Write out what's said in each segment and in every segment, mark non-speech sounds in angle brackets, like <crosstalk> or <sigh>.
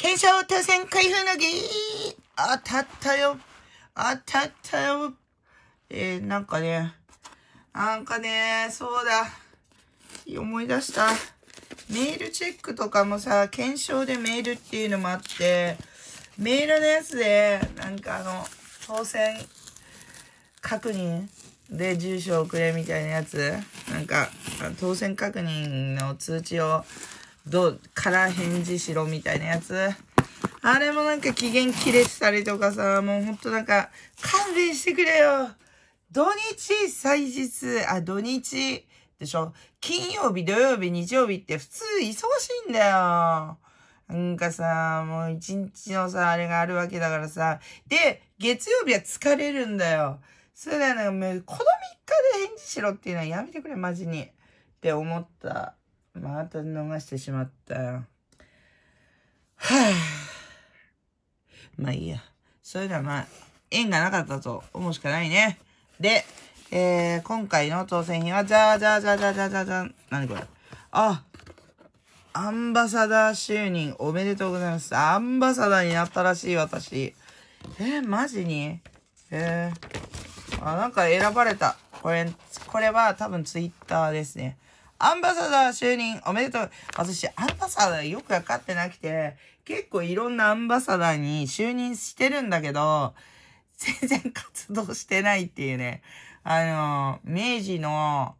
検証当選開封の儀当たったよ当たったよえー、なんかね、なんかね、そうだ。思い出した。メールチェックとかもさ、検証でメールっていうのもあって、メールのやつで、なんかあの、当選確認で住所送れみたいなやつ、なんか、当選確認の通知をどう、から返事しろみたいなやつ。あれもなんか期限切れしたりとかさ、もうほんとなんか、勘弁してくれよ。土日、祭日、あ、土日でしょ。金曜日、土曜日、日曜日って普通忙しいんだよ。なんかさ、もう一日のさ、あれがあるわけだからさ。で、月曜日は疲れるんだよ。それだよ、ね、もうこの3日で返事しろっていうのはやめてくれ、マジに。って思った。また逃してしまったよ。はぁ、あ。まあいいや。それではまあ、縁がなかったと思うしかないね。で、えー、今回の当選品は、じゃーじゃーじゃーじゃーじゃーじゃーじゃー。なこれあ、アンバサダー就任おめでとうございます。アンバサダーになったらしい、私。えー、マジにえー、あ、なんか選ばれた。これ、これは多分ツイッターですね。アンバサダー就任おめでとう。私、アンバサダーよくわかってなくて、結構いろんなアンバサダーに就任してるんだけど、全然活動してないっていうね。あの、明治の、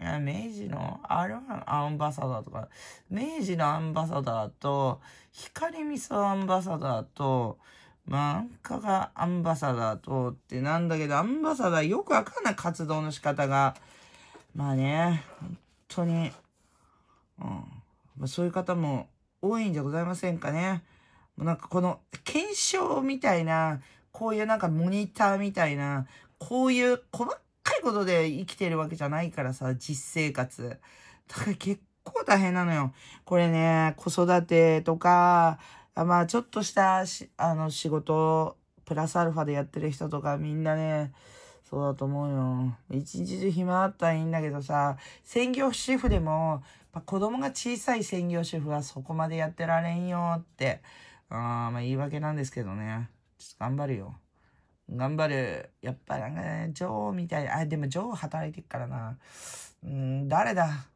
いや明治のれはアンバサダーとか、明治のアンバサダーと、光味噌アンバサダーと、漫画がアンバサダーとってなんだけど、アンバサダーよくわかんない活動の仕方が。まあね、本当に、うん。まあ、そういう方も多いんじゃございませんかね。なんかこの検証みたいな、こういうなんかモニターみたいな、こういう細かいことで生きてるわけじゃないからさ、実生活。だから結構大変なのよ。これね、子育てとか、まあちょっとしたあの仕事、プラスアルファでやってる人とかみんなね、そうだと思うよ。一日中暇あったらいいんだけどさ、専業主婦でも、まあ、子供が小さい専業主婦はそこまでやってられんよって、あまあ言い訳なんですけどね。ちょっと頑張るよ。頑張る。やっぱなんかね、女王みたいな。あ、でも女王働いてるからな。うん、誰だ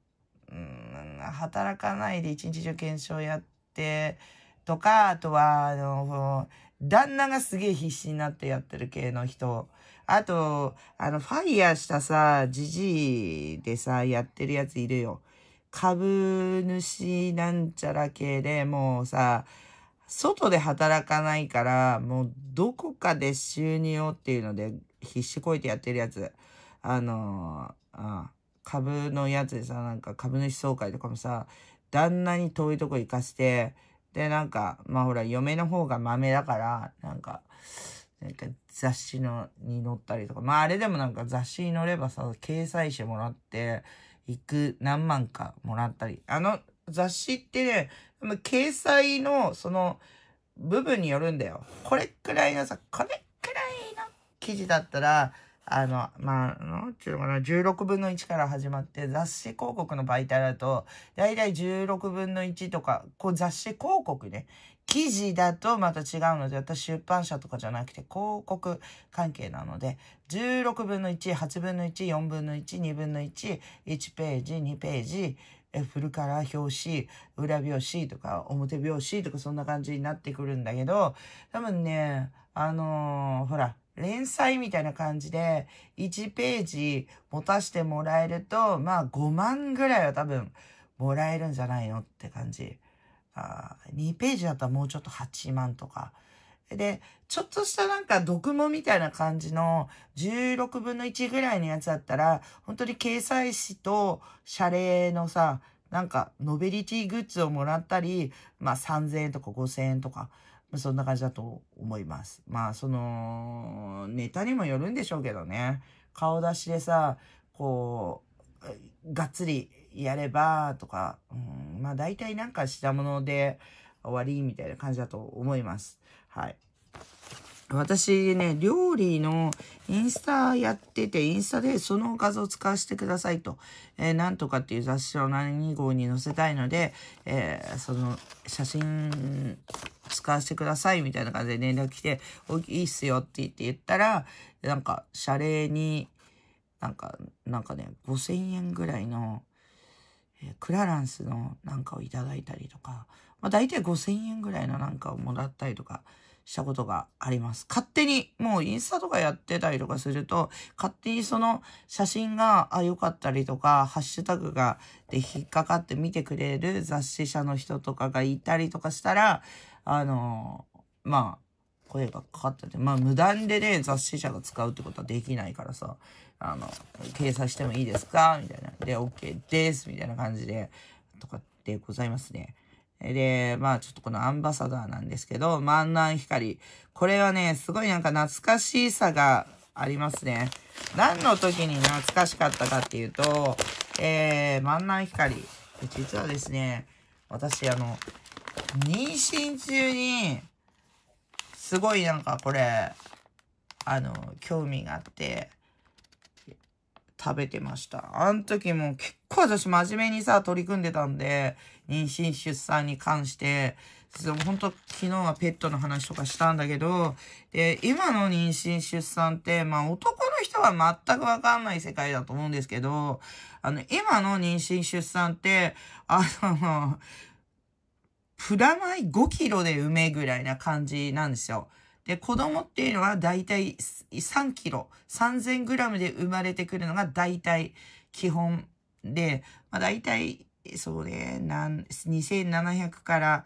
うん、働かないで一日中検証やって、とか、あとは、あの、旦那がすげえ必死になってやってる系の人。あと、あの、ファイヤーしたさ、じじいでさ、やってるやついるよ。株主なんちゃら系でもうさ、外で働かないから、もうどこかで収入をっていうので必死こいてやってるやつ。あの、あ株のやつでさ、なんか株主総会とかもさ、旦那に遠いとこ行かして、で、なんか、まあほら、嫁の方が豆だから、なんか、なんか雑誌のに載ったりとか、まああれでもなんか雑誌に載ればさ、掲載してもらって、いく何万かもらったり、あの雑誌ってね、掲載のその部分によるんだよ。これくらいのさ、これくらいの記事だったら、あの、まあ、なんていうのかな、16分の1から始まって、雑誌広告の媒体だと、だいたい16分の1とか、こう雑誌広告ね、記事だとまた違うので、私出版社とかじゃなくて広告関係なので、16分の1、8分の1、4分の1、2分の1、1ページ、2ページ、フルカラー表紙、裏表紙とか表表紙とかそんな感じになってくるんだけど、多分ね、あのー、ほら、連載みたいな感じで1ページ持たせてもらえると、まあ5万ぐらいは多分もらえるんじゃないのって感じ。あ2ページだったらもうちょっと8万とか。で、ちょっとしたなんか読もみたいな感じの16分の1ぐらいのやつだったら、本当に掲載誌と謝礼のさ、なんかノベリティグッズをもらったり、まあ3000円とか5000円とか、そんな感じだと思います。まあその、ネタにもよるんでしょうけどね。顔出しでさ、こう、がっつりやればとか、うんまあ大体なんかしたもので終わりみたいな感じだと思います。はい。私ね、料理のインスタやってて、インスタでその画像使わせてくださいと、えー、なんとかっていう雑誌を何号に載せたいので、えー、その写真使わせてくださいみたいな感じで連絡来て、おいいっすよって言って言ったら、なんか、謝礼に、なんか、なんかね、5000円ぐらいの、えクラランスのなんかをいただいたりとか、まあ、大体5000円ぐらいのなんかをもらったりとかしたことがあります。勝手に、もうインスタとかやってたりとかすると、勝手にその写真が、あ、良かったりとか、ハッシュタグが、で引っかかって見てくれる雑誌社の人とかがいたりとかしたら、あのー、まあ、声がかかってて、まあ無断でね、雑誌社が使うってことはできないからさ、あの、掲載してもいいですかみたいな。で、OK です。みたいな感じで、とかでございますね。で、まあちょっとこのアンバサダーなんですけど、万南光。これはね、すごいなんか懐かしさがありますね。何の時に懐かしかったかっていうと、えー、万南光。実はですね、私あの、妊娠中に、すごいなんかこれ、あの、興味があって、食べてました。あの時も結構私真面目にさ、取り組んでたんで、妊娠出産に関して、本当昨日はペットの話とかしたんだけど、で、今の妊娠出産って、まあ男の人は全くわかんない世界だと思うんですけど、あの、今の妊娠出産って、あの、<laughs> プラマイ5キロで埋めぐらいな感じなんですよ。で、子供っていうのは大体3キロ、3000グラムで生まれてくるのが大体基本で、まあ、そうね、2700から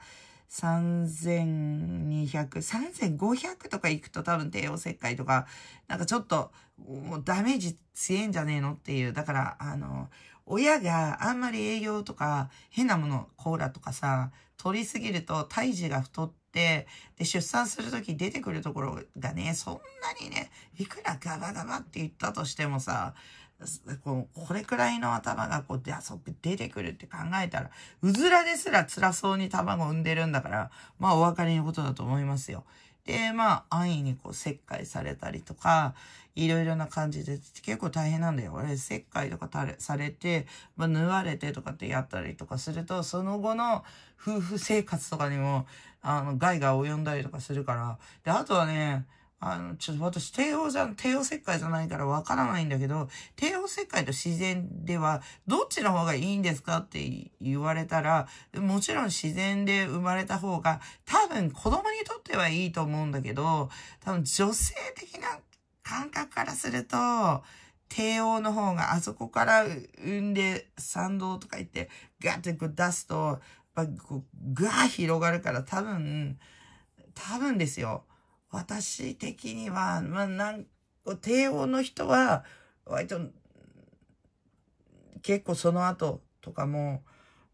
3200、3500とか行くと多分帝王切開とか、なんかちょっと、もうダメージ強えんじゃねえのっていう。だから、あの、親があんまり栄養とか変なもの、コーラとかさ、取りすぎると胎児が太って、、で、出産するとき出てくるところがね、そんなにね、いくらガバガバって言ったとしてもさ、これくらいの頭がこう、出てくるって考えたら、うずらですら辛そうに卵産んでるんだから、まあお分かりのことだと思いますよ。で、まあ、安易にこう、切開されたりとか、いろいろな感じで、結構大変なんだよ。俺、切開とかされて、まあ、縫われてとかってやったりとかすると、その後の夫婦生活とかにも、あの、害が及んだりとかするから。で、あとはね、あの、ちょっと私、帝王じゃ、帝王切開じゃないからわからないんだけど、帝王切開と自然では、どっちの方がいいんですかって言われたら、もちろん自然で生まれた方が、多分子供にとってはいいと思うんだけど、多分女性的な感覚からすると、帝王の方があそこから産んで賛同とか言って、ガーてこう出すと、やっぱこうガー広がるから多分、多分ですよ。私的には、まあ、なん帝王の人は、割と、結構その後とかも、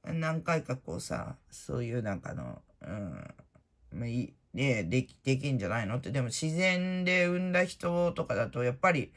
何回かこうさ、そういうなんかの、うん、いねでき、できんじゃないのって、でも自然で産んだ人とかだと、やっぱり、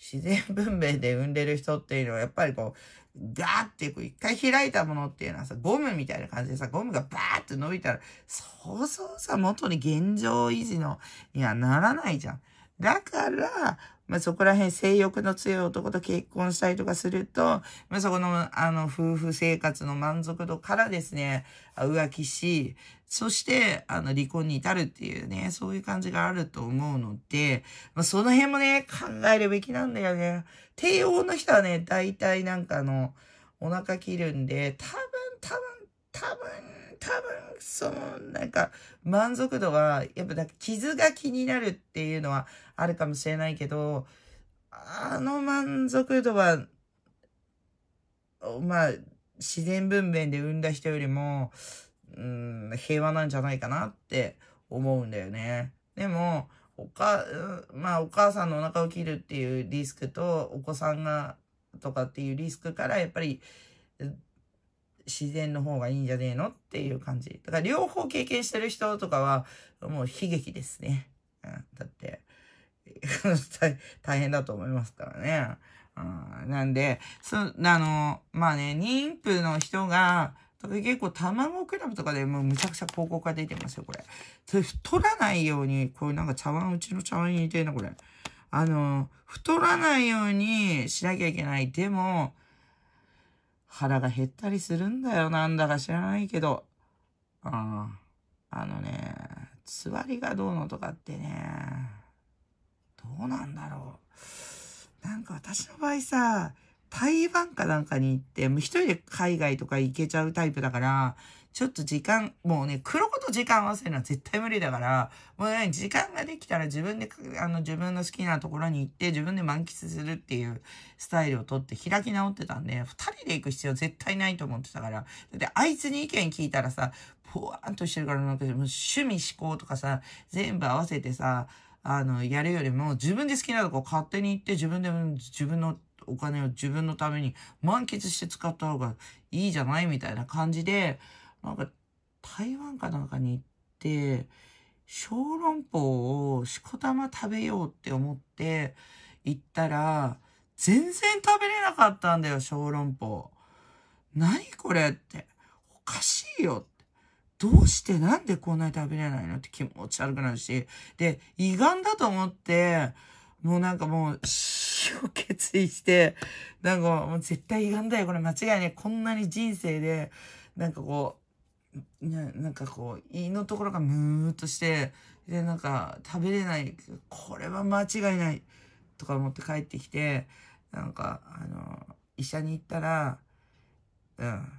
自然文明で産んでる人っていうのは、やっぱりこう、ガーってこう一回開いたものっていうのはさ、ゴムみたいな感じでさ、ゴムがバーって伸びたら、そうそうさ、元に現状維持の、にはならないじゃん。だから、まあ、そこら辺性欲の強い男と結婚したりとかすると、まあ、そこの、あの、夫婦生活の満足度からですね、浮気し、そして、あの、離婚に至るっていうね、そういう感じがあると思うので、まあ、その辺もね、考えるべきなんだよね。帝王の人はね、大体なんかあの、お腹切るんで、多分、多分、多分、多分、その、なんか、満足度は、やっぱ傷が気になるっていうのはあるかもしれないけど、あの満足度は、まあ、自然分娩で産んだ人よりも、うん、平和なんじゃないかなって思うんだよね。でも、おか、まあ、お母さんのお腹を切るっていうリスクと、お子さんが、とかっていうリスクから、やっぱり、自然の方がいいんじゃねえのっていう感じ。だから両方経験してる人とかは、もう悲劇ですね。うん、だって <laughs> 大変だと思いますからね。うん、なんで、そ、あの、まあね、妊婦の人が、結構卵クラブとかでもうむちゃくちゃ広告が出てますよ、これ。それ太らないように、こういうなんか茶碗、うちの茶碗に似てるな、これ。あの、太らないようにしなきゃいけない。でも、腹が減ったりするんだよ。なんだか知らないけど。ああのね、つわりがどうのとかってね、どうなんだろう。なんか私の場合さ、台湾かなんかに行って、もう一人で海外とか行けちゃうタイプだから、ちょっと時間、もうね、黒子と時間合わせるのは絶対無理だから、もうね、時間ができたら自分で、あの、自分の好きなところに行って、自分で満喫するっていうスタイルをとって開き直ってたんで、二人で行く必要絶対ないと思ってたから、だってあいつに意見聞いたらさ、ぽわーんとしてるから、なんかもう趣味思考とかさ、全部合わせてさ、あの、やるよりも、自分で好きなとこ勝手に行って、自分で、自分のお金を自分のために満喫して使った方がいいじゃないみたいな感じで、なんか台湾かなんかに行って、小籠包をしこたま食べようって思って行ったら、全然食べれなかったんだよ、小籠包。何これって。おかしいよって。どうしてなんでこんなに食べれないのって気持ち悪くなるし。で、胃がんだと思って、もうなんかもう、死を決意して、なんかもう絶対歪んだよ。これ間違いない。こんなに人生で、なんかこう、ななんかこう、胃のところがムーっとして、で、なんか食べれない。これは間違いない。とか思って帰ってきて、なんか、あの、医者に行ったら、うん、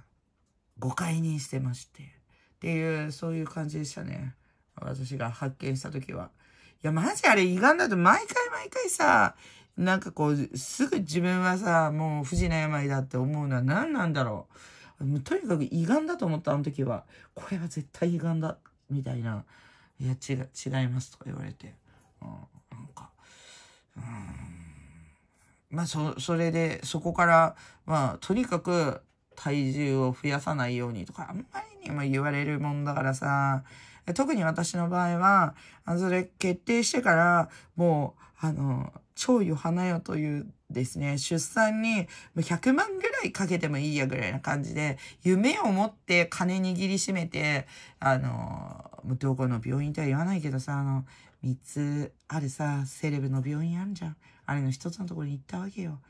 誤解にしてまして。っていう、そういう感じでしたね。私が発見した時は。いや、マジあれ、胃がんだと毎回毎回さ、なんかこう、すぐ自分はさ、もう不治の病だって思うのは何なんだろう。もうとにかく胃がんだと思った、あの時は。これは絶対胃がんだ、みたいな。いや、違、違いますとか言われて。うん、なんか、うん。まあ、そ、それで、そこから、まあ、とにかく体重を増やさないようにとか、あんまりにも言われるもんだからさ、特に私の場合は、それ決定してから、もう、あの、超よ花よというですね、出産に100万ぐらいかけてもいいやぐらいな感じで、夢を持って金握りしめて、あの、どこの病院とは言わないけどさ、あの、3つあるさ、セレブの病院あるじゃん。あれの1つのところに行ったわけよ。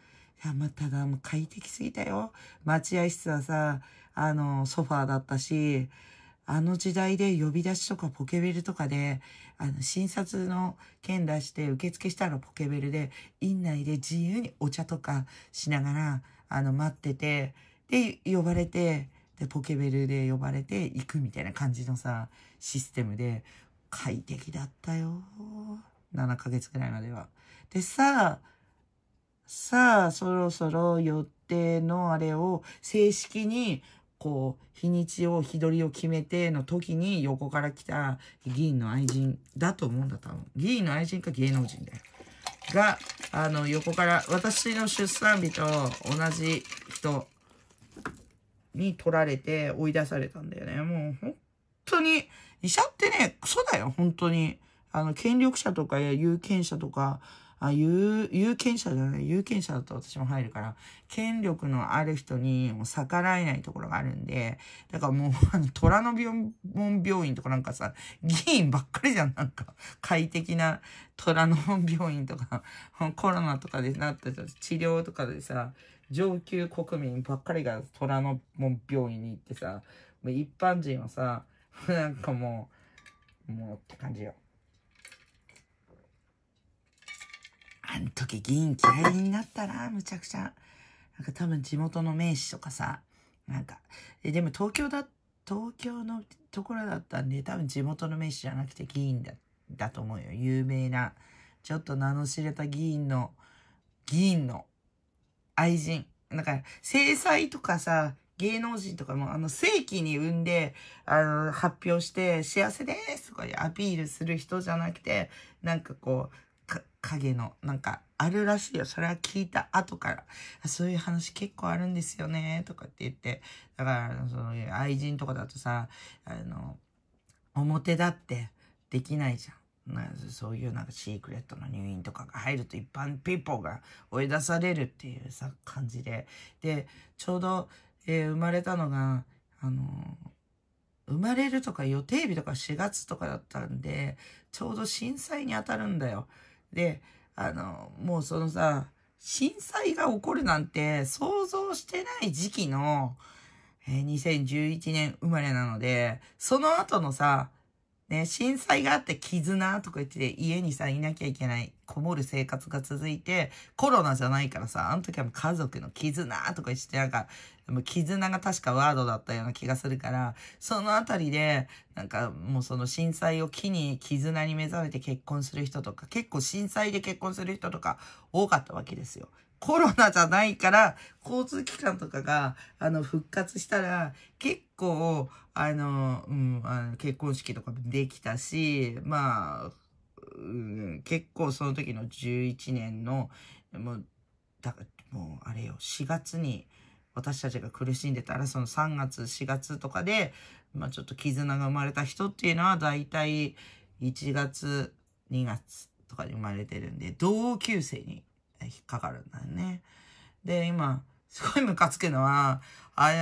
いや、まあ、ただもう快適すぎたよ。待合室はさ、あの、ソファーだったし、あの時代で呼び出しとかポケベルとかで、あの、診察の件出して受付したらポケベルで、院内で自由にお茶とかしながら、あの、待ってて、で、呼ばれて、で、ポケベルで呼ばれて行くみたいな感じのさ、システムで、快適だったよ。7ヶ月くらいまでは。でさ、あ、さあ、そろそろ予定のあれを正式にこう、日にちを、日取りを決めての時に横から来た議員の愛人だと思うんだ、多分。議員の愛人か芸能人だよ。が、あの、横から、私の出産日と同じ人に取られて追い出されたんだよね。もう、本当に、医者ってね、クソだよ、本当に。あの、権力者とか有権者とか、あ、有、有権者じゃない、有権者だと私も入るから、権力のある人にもう逆らえないところがあるんで、だからもう、あの、虎の門病院とかなんかさ、議員ばっかりじゃん。なんか、快適な虎の門病院とか、コロナとかでなった治療とかでさ、上級国民ばっかりが虎の門病院に行ってさ、一般人はさ、なんかもう、もうって感じよ。あの時議員嫌いになったな、むちゃくちゃ。なんか多分地元の名士とかさ、なんか、えでも東京だ、東京のところだったんで、多分地元の名士じゃなくて議員だ、だと思うよ。有名な、ちょっと名の知れた議員の、議員の愛人。なんか、制裁とかさ、芸能人とかも、あの、正規に産んで、あの、発表して、幸せですとかアピールする人じゃなくて、なんかこう、影の、なんか、あるらしいよ。それは聞いた後から、そういう話結構あるんですよね、とかって言って。だから、その愛人とかだとさ、あの、表だってできないじゃん。なそういうなんかシークレットの入院とかが入ると一般ピーポーが追い出されるっていうさ、感じで。で、ちょうど、えー、生まれたのが、あの生まれるとか予定日とか4月とかだったんで、ちょうど震災に当たるんだよ。で、あの、もうそのさ、震災が起こるなんて想像してない時期の、えー、2011年生まれなので、その後のさ、ね、震災があって絆とか言って家にさ、いなきゃいけない、こもる生活が続いて、コロナじゃないからさ、あの時は家族の絆とか言って、なんか、も絆が確かワードだったような気がするから、そのあたりで、なんかもうその震災を機に絆に目覚めて結婚する人とか、結構震災で結婚する人とか多かったわけですよ。コロナじゃないから、交通機関とかが、あの、復活したら、結構、あの、うん、あの結婚式とかもできたし、まあ、うん、結構その時の11年の、もう、だから、もうあれよ、4月に、私たちが苦しんでたら、その3月、4月とかで、まあちょっと絆が生まれた人っていうのは、大体1月、2月とかに生まれてるんで、同級生に引っかかるんだよね。で、今、すごいムカつくのは、あ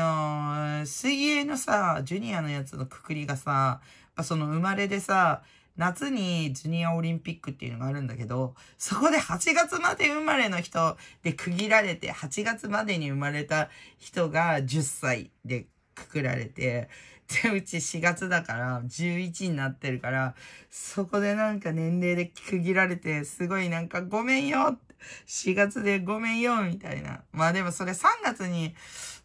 のー、水泳のさ、ジュニアのやつのくくりがさ、その生まれでさ、夏にジュニアオリンピックっていうのがあるんだけど、そこで8月まで生まれの人で区切られて、8月までに生まれた人が10歳でくくられて、で、うち4月だから11になってるから、そこでなんか年齢で区切られて、すごいなんかごめんよって4月でごめんよ、みたいな。まあでもそれ3月に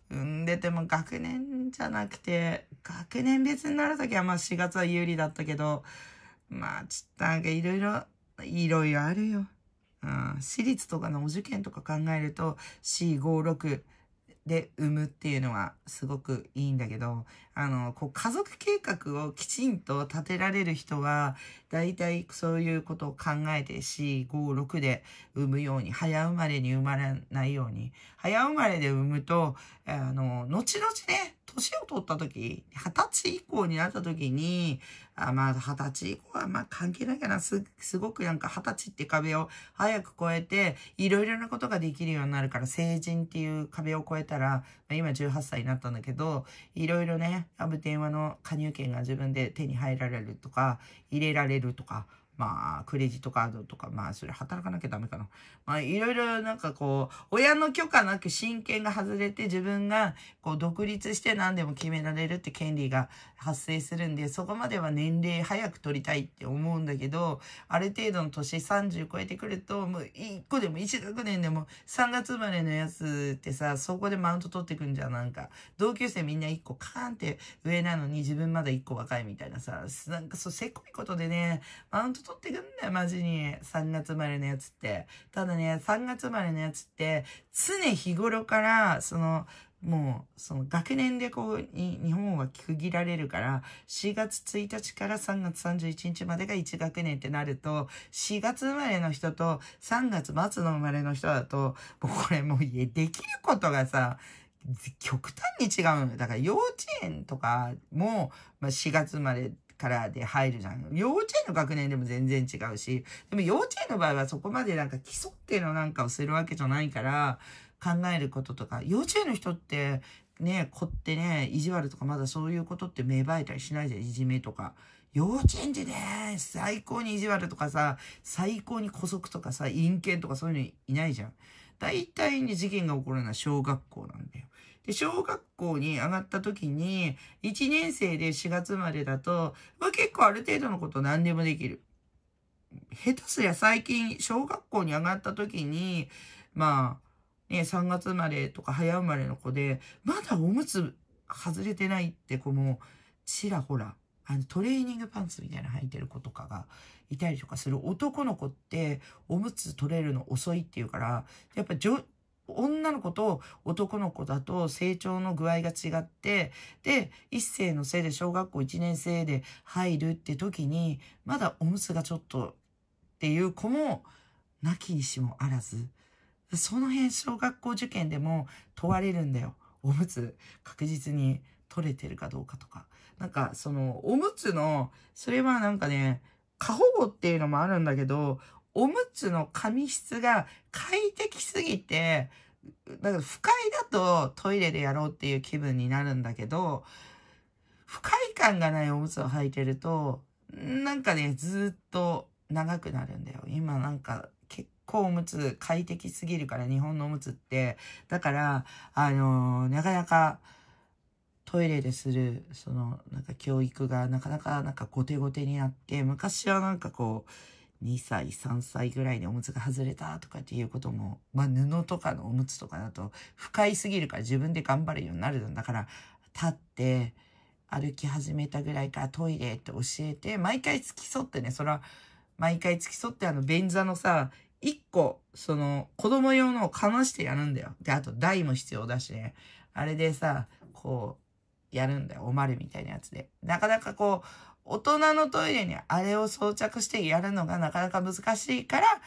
産んでても学年じゃなくて、学年別になるときはまあ4月は有利だったけど、まあちょっとなんかいろいろ、いろいろあるよ。うん、私立とかのお受験とか考えると、4、5、6、で産むっていうのはすごくいいんだけど、あの、こう家族計画をきちんと立てられる人は、大体そういうことを考えて4、5、6で産むように、早生まれに生まれないように、早生まれで産むと、あの、後々ね、年を取った時、二十歳以降になった時に、あまあ、二十歳以降はまあ関係ないかな。す、すごくなんか二十歳って壁を早く越えて、いろいろなことができるようになるから、成人っていう壁を越えたら、まあ、今18歳になったんだけど、いろいろね、アブ電話の加入権が自分で手に入られるとか、入れられるとか、まあ、クレジットカードとか、まあ、それ働かなきゃダメかな。まあ、いろいろなんかこう、親の許可なく親権が外れて自分がこう独立して何でも決められるって権利が発生するんで、そこまでは年齢早く取りたいって思うんだけど、ある程度の年30超えてくると、もう1個でも1学年でも3月生まれのやつってさ、そこでマウント取ってくんじゃん、なんか。同級生みんな1個カーンって上なのに自分まだ1個若いみたいなさ、なんかそう、せこいことでね、マウント取ってくんだよ、マジに。3月生まれのやつって。ただね、3月生まれのやつって、常日頃から、その、もう、その学年でこう、日本は区切られるから、4月1日から3月31日までが1学年ってなると、4月生まれの人と3月末の生まれの人だと、もうこれもう家できることがさ、極端に違うのよ。だから幼稚園とかも、まあ、4月生まれからで入るじゃん。幼稚園の学年でも全然違うし、でも幼稚園の場合はそこまでなんか基礎っていうのなんかをするわけじゃないから、考えることとか、幼稚園の人って、ね、子ってね、意地悪とかまだそういうことって芽生えたりしないじゃん、いじめとか。幼稚園児でね、最高に意地悪とかさ、最高に古速とかさ、陰険とかそういうのいないじゃん。大体に事件が起こるのは小学校なんだよ。で、小学校に上がった時に、1年生で4月までだと、まあ、結構ある程度のこと何でもできる。下手すりゃ最近、小学校に上がった時に、まあ、ね、3月生まれとか早生まれの子で、まだおむつ外れてないって子も、ちらほら、あの、トレーニングパンツみたいなの履いてる子とかがいたりとかする男の子って、おむつ取れるの遅いっていうから、やっぱ女、女の子と男の子だと成長の具合が違って、で、一世のせいで小学校1年生で入るって時に、まだおむつがちょっとっていう子も、なきにしもあらず、その辺小学校受験でも問われるんだよ。おむつ確実に取れてるかどうかとか。なんか、その、おむつの、それはなんかね、過保護っていうのもあるんだけど、おむつの髪質が快適すぎて、不快だとトイレでやろうっていう気分になるんだけど、不快感がないおむつを履いてると、なんかね、ずっと長くなるんだよ。今なんか結構おむつ快適すぎるから、日本のおむつって。だから、あのー、なかなかトイレでする、その、なんか教育がなかなかなんか後手後手になって、昔はなんかこう、2歳、3歳ぐらいでおむつが外れたとかっていうことも、まあ布とかのおむつとかだと不快すぎるから自分で頑張るようになるんだから、立って、歩き始めたぐらいからトイレって教えて、毎回付き添ってね、それは毎回付き添ってあの便座のさ、一個、その、子供用のをかましてやるんだよ。で、あと台も必要だしね。あれでさ、こう、やるんだよ。おまるみたいなやつで。なかなかこう、大人のトイレにあれを装着してやるのがなかなか難しいから、だか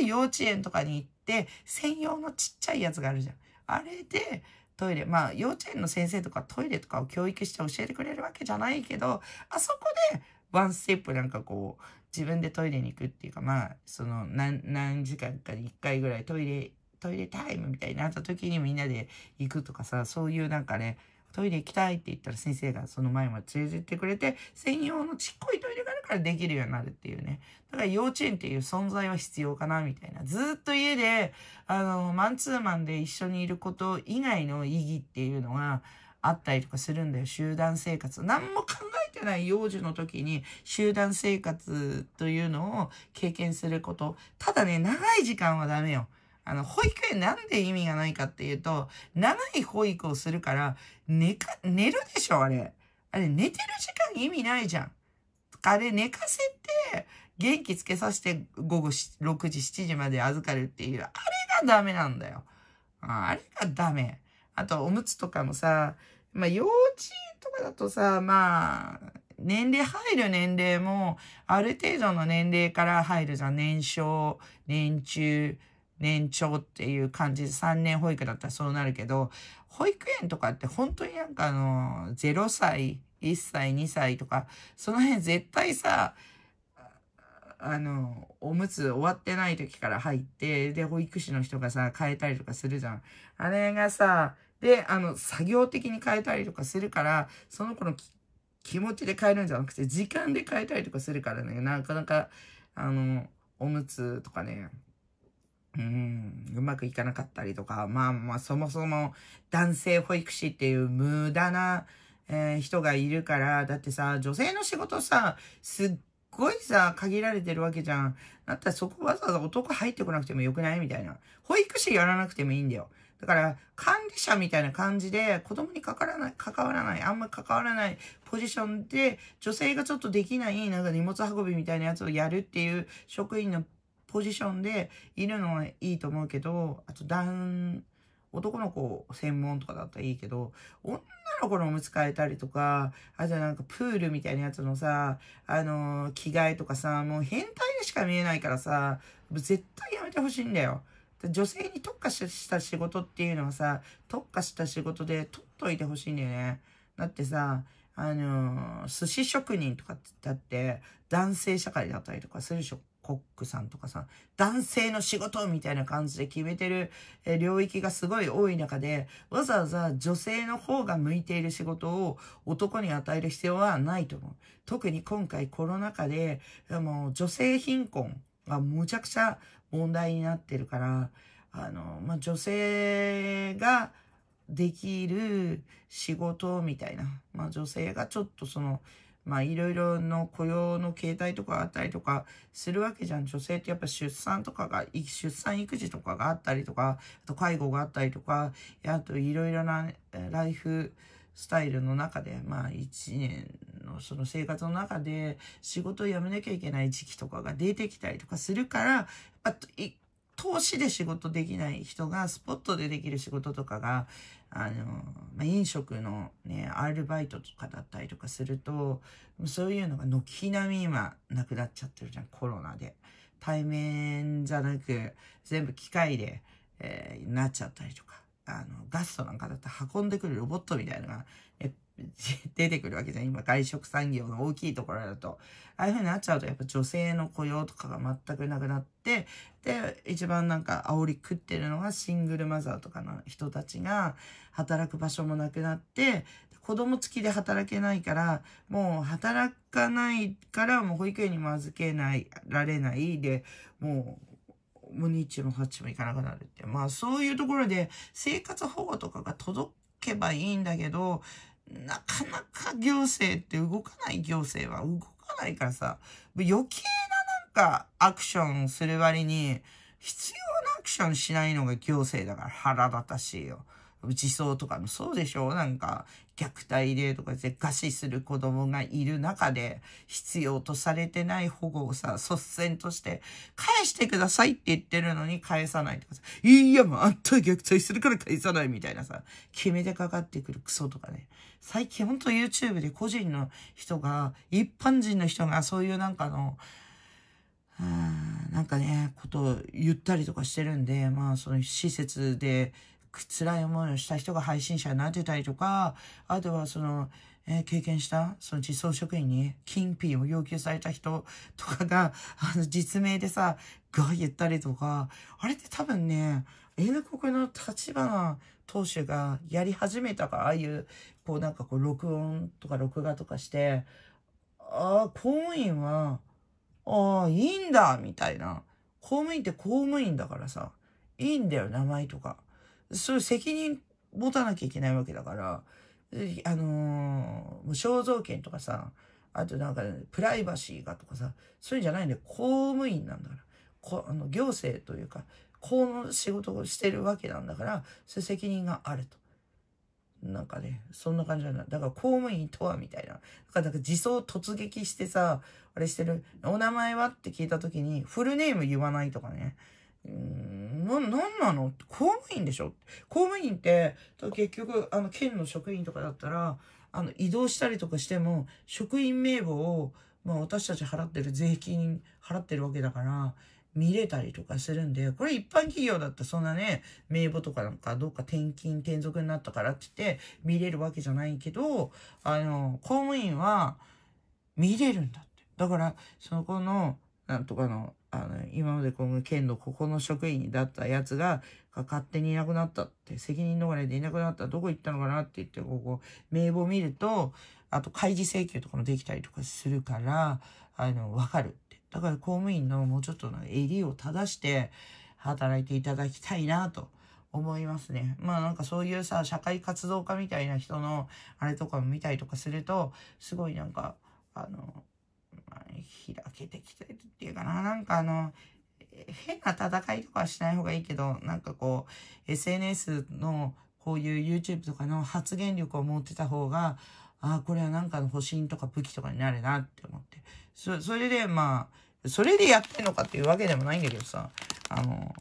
ら幼稚園とかに行って、専用のちっちゃいやつがあるじゃん。あれで、トイレ、まあ、幼稚園の先生とかトイレとかを教育して教えてくれるわけじゃないけど、あそこで、ワンステップなんかこう、自分でトイレに行くっていうか、まあ、その、何、何時間かに1回ぐらいトイレ、トイレタイムみたいになった時にみんなで行くとかさ、そういうなんかね、トイレ行きたいって言ったら先生がその前まで連れてってくれて、専用のちっこいトイレがあるからできるようになるっていうね。だから幼稚園っていう存在は必要かな、みたいな。ずっと家で、あの、マンツーマンで一緒にいること以外の意義っていうのが、あったりとかするんだよ。集団生活。何も考えてない幼児の時に集団生活というのを経験すること。ただね、長い時間はダメよ。あの、保育園なんで意味がないかっていうと、長い保育をするから、寝か、寝るでしょ、あれ。あれ、寝てる時間意味ないじゃん。あれ、寝かせて、元気つけさせて、午後6時、7時まで預かるっていう、あれがダメなんだよ。あれがダメ。あと、おむつとかもさ、まあ、幼稚園とかだとさ、まあ、年齢入る年齢も、ある程度の年齢から入るじゃん。年少、年中、年長っていう感じで3年保育だったらそうなるけど、保育園とかって本当になんかあの、0歳、1歳、2歳とか、その辺絶対さ、あの、おむつ終わってない時から入って、で、保育士の人がさ、変えたりとかするじゃん。あれがさ、で、あの、作業的に変えたりとかするから、その子の気持ちで変えるんじゃなくて、時間で変えたりとかするからね、なかなか、あの、おむつとかね、うん、うまくいかなかったりとか、まあまあそもそも男性保育士っていう無駄な、えー、人がいるから、だってさ、女性の仕事さ、すっごいさ、限られてるわけじゃん。だったらそこわざわざ男入ってこなくてもよくないみたいな。保育士やらなくてもいいんだよ。だから、管理者みたいな感じで、子供にかからない、関わらない、あんま関わらないポジションで、女性がちょっとできない、なんか荷物運びみたいなやつをやるっていう職員のポジションでいるのはいいと思うけど、あとダウン、男の子専門とかだったらいいけど、女の子のおむつ替えたりとか、あとなんかプールみたいなやつのさ、あのー、着替えとかさ、もう変態にしか見えないからさ、絶対やめてほしいんだよ。女性に特化した仕事っていうのはさ、特化した仕事で取っといてほしいんだよね。だってさ、あのー、寿司職人とかってだって男性社会だったりとかするでしょ。コックさんとかさ、男性の仕事みたいな感じで決めてる領域がすごい多い中で、わざわざ女性の方が向いている仕事を男に与える必要はないと思う。特に今回コロナ禍で、もう女性貧困がむちゃくちゃ問題になってるから、あの、まあ、女性ができる仕事みたいな、まあ、女性がちょっとその、まあいろいろの雇用の形態とかあったりとかするわけじゃん。女性ってやっぱ出産とかが、出産育児とかがあったりとか、あと介護があったりとか、あといろいろなライフスタイルの中で、まあ一年のその生活の中で仕事を辞めなきゃいけない時期とかが出てきたりとかするから、やっぱ投資で仕事できない人がスポットでできる仕事とかが、あの、ま飲食のね、アルバイトとかだったりとかすると、そういうのが軒並み今なくなっちゃってるじゃん、コロナで。対面じゃなく、全部機械で、えー、なっちゃったりとか。あの、ガストなんかだったら運んでくるロボットみたいなのが、ね、<laughs> 出てくるわけじゃん。今、外食産業の大きいところだと。ああいう風になっちゃうと、やっぱ女性の雇用とかが全くなくなって、で、一番なんか煽り食ってるのがシングルマザーとかの人たちが、働く場所もなくなって、子供付きで働けないから、もう働かないから、もう保育園にも預けない、られない。で、もう、もう日も8も行かなくなるって。まあそういうところで生活保護とかが届けばいいんだけど、なかなか行政って動かない行政は動かないからさ、余計ななんかアクションする割に、必要なアクションしないのが行政だから腹立たしいよ。そうとかもそうでしょなんか、虐待でとかで餓死する子供がいる中で、必要とされてない保護をさ、率先として、返してくださいって言ってるのに返さないとかさ、いや、もうあんた虐待するから返さないみたいなさ、決めてかかってくるクソとかね。最近ほんと YouTube で個人の人が、一般人の人がそういうなんかの、なんかね、ことを言ったりとかしてるんで、まあその施設で、辛い思いをした人が配信者になってたりとか、あとはその、えー、経験したその自装職員に金品を要求された人とかが、<laughs> あの、実名でさ、が言ったりとか、あれって多分ね、英国の立花投手がやり始めたから、ああいう、こうなんかこう、録音とか録画とかして、ああ、公務員は、ああ、いいんだみたいな。公務員って公務員だからさ、いいんだよ、名前とか。そういう責任持たなきゃいけないわけだから、あのー、肖像権とかさ、あとなんか、ね、プライバシーがとかさ、そういうんじゃないんで、公務員なんだから。こあの行政というか、公の仕事をしてるわけなんだから、そういう責任があると。なんかね、そんな感じなんだ。だから公務員とはみたいな。だから自走突撃してさ、あれしてる、お名前はって聞いた時に、フルネーム言わないとかね。な、なんなの公務員でしょ公務員って、結局、あの、県の職員とかだったら、あの、移動したりとかしても、職員名簿を、まあ、私たち払ってる税金払ってるわけだから、見れたりとかするんで、これ一般企業だったらそんなね、名簿とかなんかどっか転勤転属になったからって言って見れるわけじゃないけど、あの、公務員は見れるんだって。だから、そこの、なんとかのあの、今までこの県のここの職員だったやつが、勝手にいなくなったって、責任逃れでいなくなった、どこ行ったのかなって言って、ここ、名簿見ると、あと、開示請求とかもできたりとかするから、あの、わかるって。だから公務員のもうちょっとの襟を正して、働いていただきたいなと。思いますね。まあなんかそういうさ、社会活動家みたいな人のあれとかも見たりとかすると、すごいなんか、あの、開けてきてるっていうかな、なんかあの、変な戦いとかはしない方がいいけど、なんかこう、SNS のこういう YouTube とかの発言力を持ってた方が、ああ、これはなんかの保身とか武器とかになるなって思って。そ、それでまあ、それでやってんのかっていうわけでもないんだけどさ、あの、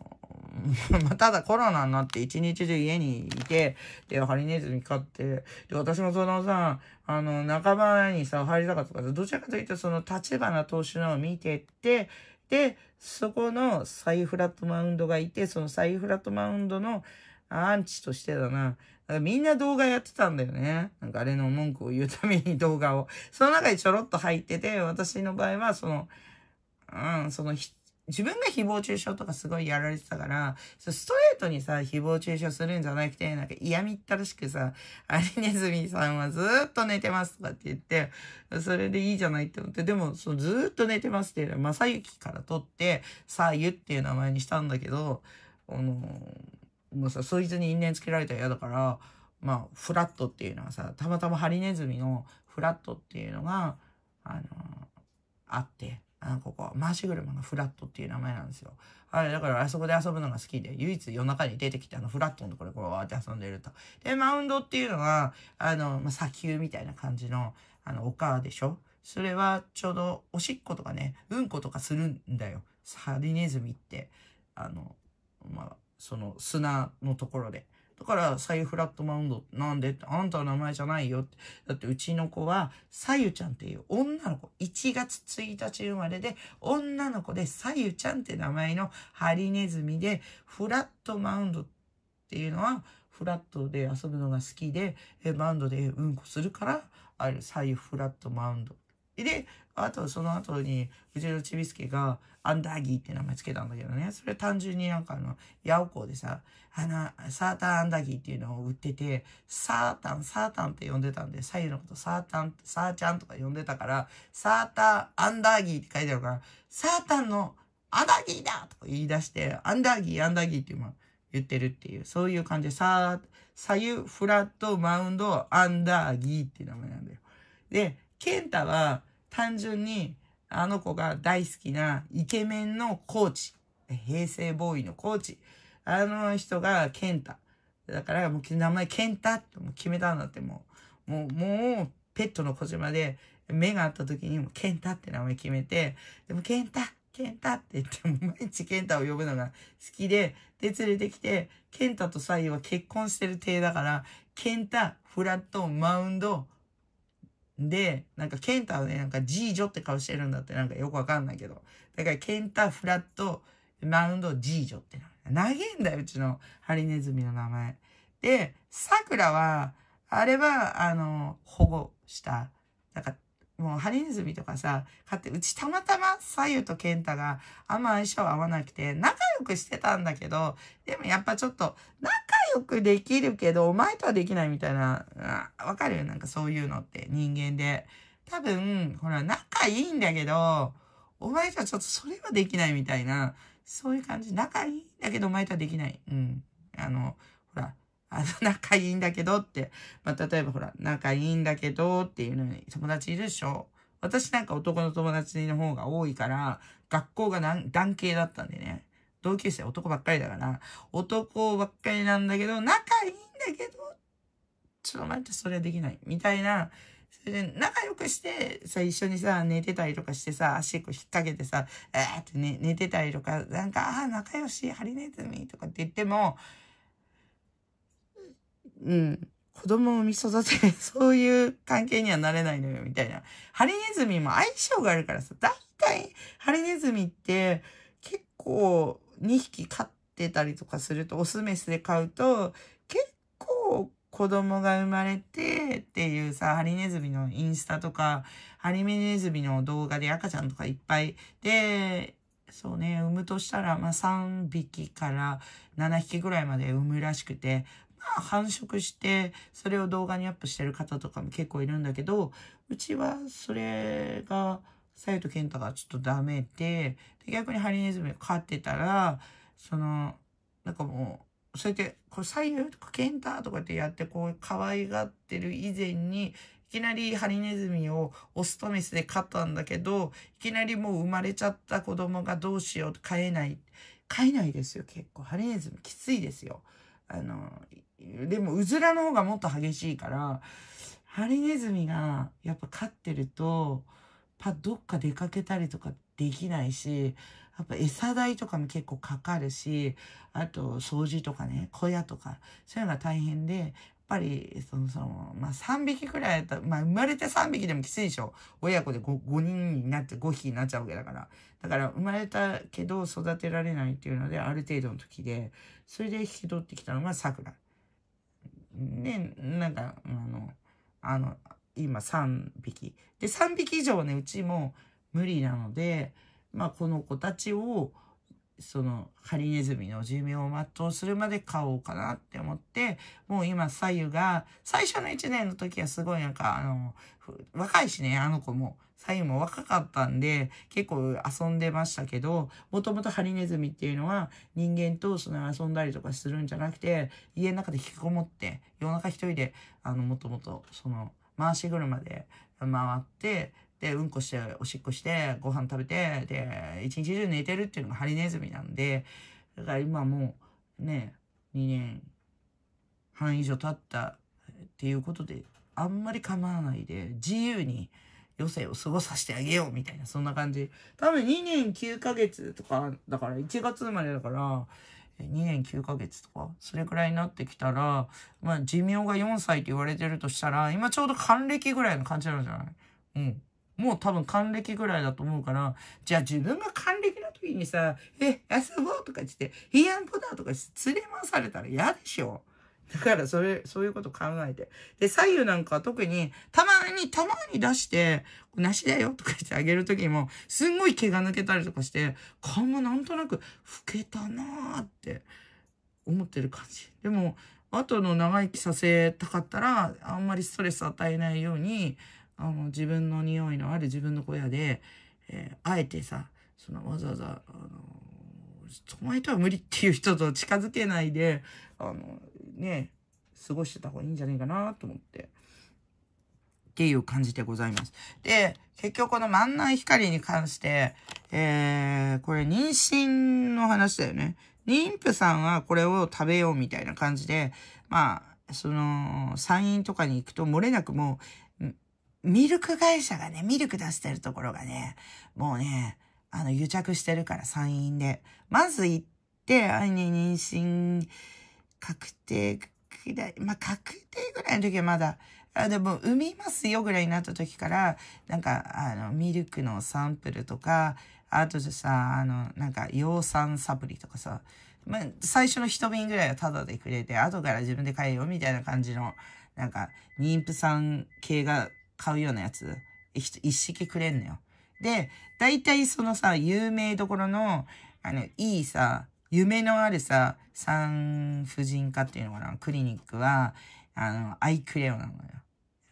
<laughs> ただコロナになって一日中家にいて、で、ハリネズミ飼って、で、私もそのさ、あの、仲間にさ、入りたかったから、どちらかというとその立花投手のを見てって、で、そこのサイフラットマウンドがいて、そのサイフラットマウンドのアンチとしてだな。だみんな動画やってたんだよね。なんかあれの文句を言うために動画を。その中にちょろっと入ってて、私の場合はその、うん、その自分が誹謗中傷とかすごいやられてたから、ストレートにさ、誹謗中傷するんじゃなくて、なんか嫌みったらしくさ、<laughs> アリネズミさんはずっと寝てますとかって言って、それでいいじゃないって思って、でも、そのずっと寝てますっていうのは、まさゆきから取って、さゆっていう名前にしたんだけど、あのー、もうさ、そいつに因縁つけられたら嫌だから、まあ、フラットっていうのはさ、たまたまハリネズミのフラットっていうのが、あのー、あって、あの、ここ、回し車のフラットっていう名前なんですよ。はい、だからあそこで遊ぶのが好きで、唯一夜中に出てきて、あの、フラットのところでこう、わって遊んでると。で、マウンドっていうのは、あの、まあ、砂丘みたいな感じの、あの、丘でしょそれは、ちょうど、おしっことかね、うんことかするんだよ。サリネズミって、あの、まあ、その砂のところで。だから左右フラットマウンドなんでってあんたの名前じゃないよってだってうちの子は左右ちゃんっていう女の子1月1日生まれで女の子で左右ちゃんって名前のハリネズミでフラットマウンドっていうのはフラットで遊ぶのが好きでマウンドでうんこするからある左右フラットマウンドであとその後にうちのちびすけが「アンダーギーって名前つけたんだけどね、それ単純になんかあの、ヤオコーでさ、あの、サーターアンダーギーっていうのを売ってて、サータン、サータンって呼んでたんで、左右のことサータン、サーちゃんとか呼んでたから、サーターアンダーギーって書いてあるから、サータンのアンダーギーだとか言い出して、アンダーギー、アンダーギーって今言ってるっていう、そういう感じで、サー、左右、フラット、マウンド、アンダーギーって名前なんだよ。で、ケンタは単純に、あの子が大好きなイケメンのコーチ。平成ボーイのコーチ。あの人が健太。だからもう名前健太って決めたんだってもう、もう、もうペットの小島で目が合った時にも健太って名前決めて、でも健太健太って言っても毎日健太を呼ぶのが好きで、で連れてきて、健太とサイは結婚してる体だから、健太、フラット、マウンド、で、なんかケンタはね、なんかジージョって顔してるんだってなんかよくわかんないけど。だからケンタ、フラット、マウンド、ジージョってな。投げんだよ、うちのハリネズミの名前。で、桜は、あれは、あの、保護した。なんか、もうハリネズミとかさ、買って、うちたまたま左右と健太があんま相性合わなくて、仲良くしてたんだけど、でもやっぱちょっと、仲くできるけど、お前とはできないみたいな、わかるなんかそういうのって人間で。多分、ほら、仲いいんだけど、お前とはちょっとそれはできないみたいな、そういう感じ。仲いいんだけど、お前とはできない。うん。あの、ほら、あの、<laughs> 仲いいんだけどって、まあ、例えばほら、仲いいんだけどっていうのに友達いるでしょ私なんか男の友達の方が多いから、学校が団系だったんでね。同級生男ばっかりだから、男ばっかりなんだけど、仲いいんだけど、ちょっと待って、それはできない。みたいな、それで仲良くしてさ、一緒にさ、寝てたりとかしてさ、足こう引っ掛けてさ、えーって寝寝てたりとか、なんか、ああ、仲良し、ハリネズミとかって言っても、うん、子供を産み育て、<laughs> そういう関係にはなれないのよ、みたいな。ハリネズミも相性があるからさ、大体、ハリネズミって、結構、2匹飼ってたりとかすると、オスメスで飼うと、結構子供が生まれてっていうさ、ハリネズミのインスタとか、ハリネズミの動画で赤ちゃんとかいっぱいで、そうね、産むとしたら、まあ、3匹から7匹ぐらいまで産むらしくて、まあ、繁殖して、それを動画にアップしてる方とかも結構いるんだけど、うちはそれが、さゆと健太がちょっとダメで、で逆にハリネズミを飼ってたら、その、なんかもう、そうやって、こう、左右とかケンタとかってやって、こう、可愛がってる以前に、いきなりハリネズミをオスとメスで飼ったんだけど、いきなりもう生まれちゃった子供がどうしようと飼えない。飼えないですよ、結構。ハリネズミきついですよ。あの、でも、うずらの方がもっと激しいから、ハリネズミが、やっぱ飼ってると、どっか出かけたりとかできないし、やっぱ餌代とかも結構かかるし、あと掃除とかね、小屋とか、そういうのが大変で、やっぱり、その、その、まあ、3匹くらいやったら、まあ、生まれて3匹でもきついでしょ。親子で 5, 5人になって、5匹になっちゃうわけだから。だから、生まれたけど育てられないっていうので、ある程度の時で、それで引き取ってきたのが桜。で、なんか、あの、あの、今3匹。で、3匹以上はね、うちも無理なので、まあ、この子たちを、その、ハリネズミの寿命を全うするまで買おうかなって思って、もう今、左右が、最初の1年の時はすごいなんか、あの、若いしね、あの子も、左右も若かったんで、結構遊んでましたけど、もともとハリネズミっていうのは、人間とその遊んだりとかするんじゃなくて、家の中で引きこもって、夜中一人で、あの、もともと、その、回し車で回って、で、うんこして、おしっこして、ご飯食べて、で、一日中寝てるっていうのがハリネズミなんで、だから今もう、ね、2年半以上経ったっていうことで、あんまり構わないで、自由に余生を過ごさせてあげようみたいな、そんな感じ。多分2年9ヶ月とか、だから1月生まれだから、2年9ヶ月とか、それくらいになってきたら、まあ、寿命が4歳って言われてるとしたら、今ちょうど還暦ぐらいの感じなんじゃないうん。もう多分還暦ぐらいだと思うから、じゃあ自分が還暦の時にさ、え、遊ぼうとか言って、いいやんぽだとか連れ回されたら嫌でしょ。だからそれ、そういうこと考えて。で、左右なんかは特に、たまに、たまに出して、梨だよとか言ってあげるときも、すんごい毛が抜けたりとかして、顔もなんとなく、老けたなーって思ってる感じ。でも、後の長生きさせたかったら、あんまりストレス与えないように、あの、自分の匂いのある自分の小屋で、えー、あえてさ、そのわざわざ、あのー、お前とは無理っていう人と近づけないで、あの、ね、過ごしてた方がいいんじゃないかなと思って。っていう感じでございます。で、結局この万内光に関して、えー、これ妊娠の話だよね。妊婦さんはこれを食べようみたいな感じで、まあ、その、産院とかに行くと漏れなくもう、ミルク会社がね、ミルク出してるところがね、もうね、あの、癒着してるから産院で。まず行って、あいに妊娠、確定くらい、まあ、確定ぐらいの時はまだ、あでも、産みますよぐらいになった時から、なんか、あの、ミルクのサンプルとか、あとでさ、あの、なんか、養蚕サプリとかさ、まあ、最初の一瓶ぐらいはタダでくれて、後から自分で買えよ、みたいな感じの、なんか、妊婦さん系が買うようなやつ、一式くれんのよ。で、大体そのさ、有名どころの、あの、いいさ、夢のあるさ、産婦人科っていうのかな、クリニックは、あの、アイクレオなのよ。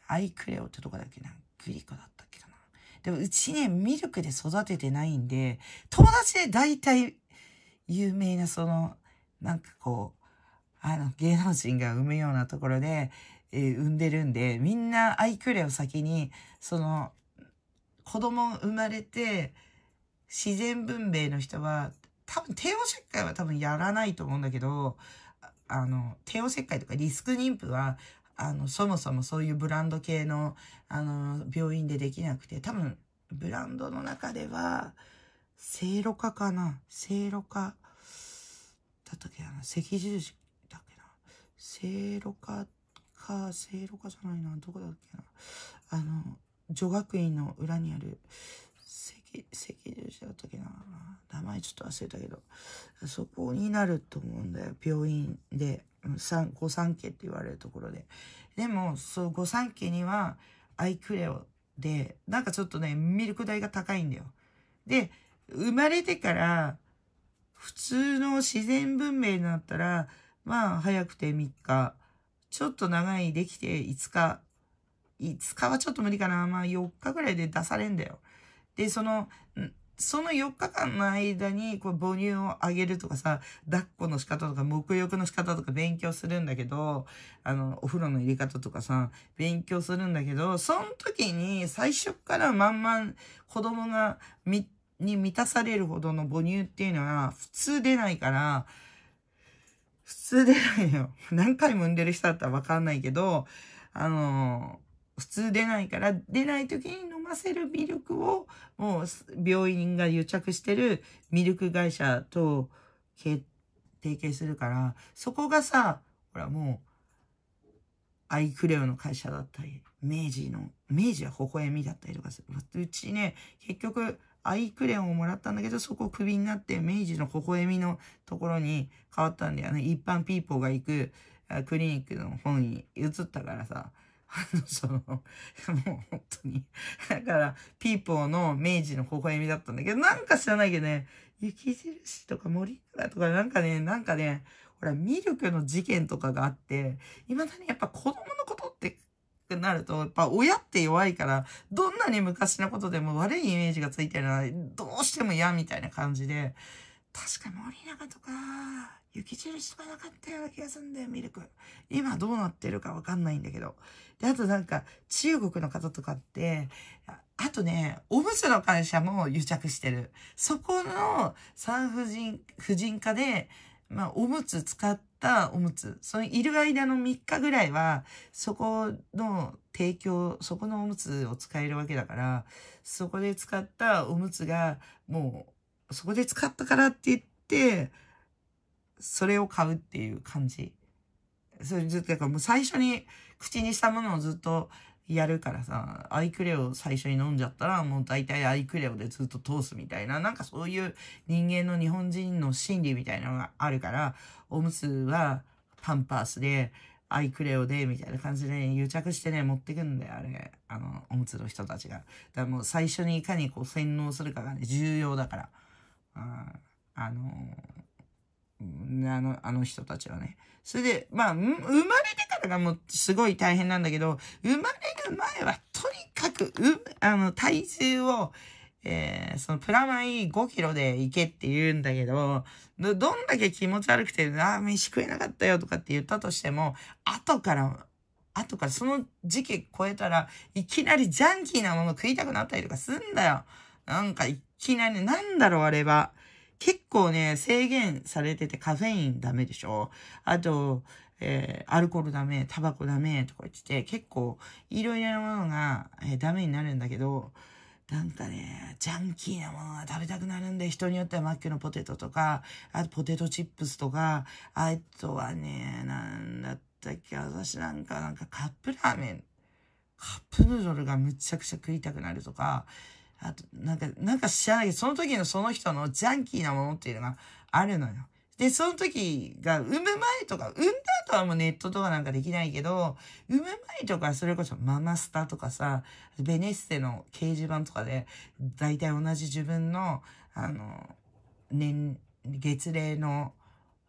アイクレオってとこだっけなグリコだったっけかなでもうちね、ミルクで育ててないんで、友達で大体、有名なその、なんかこう、あの、芸能人が産むようなところで、えー、産んでるんで、みんなアイクレを先に、その、子供生まれて、自然分娩の人は多分帝王切開は多分やらないと思うんだけど、あの、帝王切開とかリスク妊婦は、あの、そもそもそういうブランド系の、あの、病院でできなくて、多分、ブランドの中では、せいろかかなせいろか。だったっけな赤十字だっけなせいろかか、せいろかじゃないな、どこだっけなあの、女学院の裏にある、赤十字だったっけな名前ちょっと忘れたけど、そこになると思うんだよ。病院で、三、御三家って言われるところで。でも、そう、御三家には、アイクレオで、なんかちょっとね、ミルク代が高いんだよ。で、生まれてから、普通の自然文明になったら、まあ、早くて3日、ちょっと長いできて5日、5日はちょっと無理かな、まあ4日ぐらいで出されんだよ。で、その、その4日間の間に、こう、母乳をあげるとかさ、抱っこの仕方とか、沐浴の仕方とか勉強するんだけど、あの、お風呂の入れ方とかさ、勉強するんだけど、その時に最初からまんまん子供がみ、に満たされるほどの母乳っていうのは普通出ないから、普通出ないよ。<laughs> 何回も産んでる人だったらわかんないけど、あの、普通出ないから、出ない時に飲ませるミルクを、もう病院が癒着してるミルク会社と提携するから、そこがさ、ほらもう、アイクレオの会社だったり、明治の、明治は微笑みだったりとかする。うちね、結局、アイクレオンをもらったんだけど、そこをクビになって、明治の微笑みのところに変わったんだよね。一般ピーポーが行くクリニックの本に移ったからさ。あ <laughs> の、その、もう本当に。だから、ピーポーの明治の微笑みだったんだけど、なんか知らないけどね、雪印とか森永とかなんかね、なんかね、ほら、ミルクの事件とかがあって、未だにやっぱ子供のことってなると、やっぱ親って弱いから、どんなに昔のことでも悪いイメージがついてるのは、どうしても嫌みたいな感じで、確か森永とか、雪印とかなかったような気がすんだよ、ミルク。今どうなってるかわかんないんだけど。で、あとなんか、中国の方とかって、あとね、おむつの会社も癒着してる。そこの産婦人、婦人科で、まあ、おむつ使ったおむつ。そのいる間の3日ぐらいは、そこの提供、そこのおむつを使えるわけだから、そこで使ったおむつが、もう、そこで使ったからって言って、それを買うっていう感じ。それずっと、かもう最初に口にしたものをずっとやるからさ、アイクレオ最初に飲んじゃったら、もう大体アイクレオでずっと通すみたいな、なんかそういう人間の日本人の心理みたいなのがあるから、おむつはパンパースで、アイクレオで、みたいな感じで、ね、癒着してね、持ってくんだよ、あれ。あの、おむつの人たちが。だからもう最初にいかにこう洗脳するかがね、重要だから。あのあの、あの人たちはね。それで、まあ、生まれてからがもうすごい大変なんだけど、生まれる前はとにかく、う、あの、体重を、えー、そのプラマイ5キロで行けって言うんだけど、ど、どんだけ気持ち悪くて、ああ、飯食えなかったよとかって言ったとしても、後から、後からその時期超えたらいきなりジャンキーなもの食いたくなったりとかすんだよ。なんか一きなり、なんだろう、あれは。結構ね、制限されててカフェインダメでしょあと、えー、アルコールダメ、タバコダメとか言ってて、結構いろいろなものが、えー、ダメになるんだけど、なんかね、ジャンキーなものが食べたくなるんで、人によってはマッキュのポテトとか、あとポテトチップスとか、あとはね、なんだったっけ、私なんか、なんかカップラーメン、カップヌードルがむちゃくちゃ食いたくなるとか、あと、なんか、なんか知らないけど、その時のその人のジャンキーなものっていうのがあるのよ。で、その時が、産む前とか、産んだ後はもうネットとかなんかできないけど、産む前とか、それこそママスタとかさ、ベネッセの掲示板とかで、大体同じ自分の、あの、年、月齢の、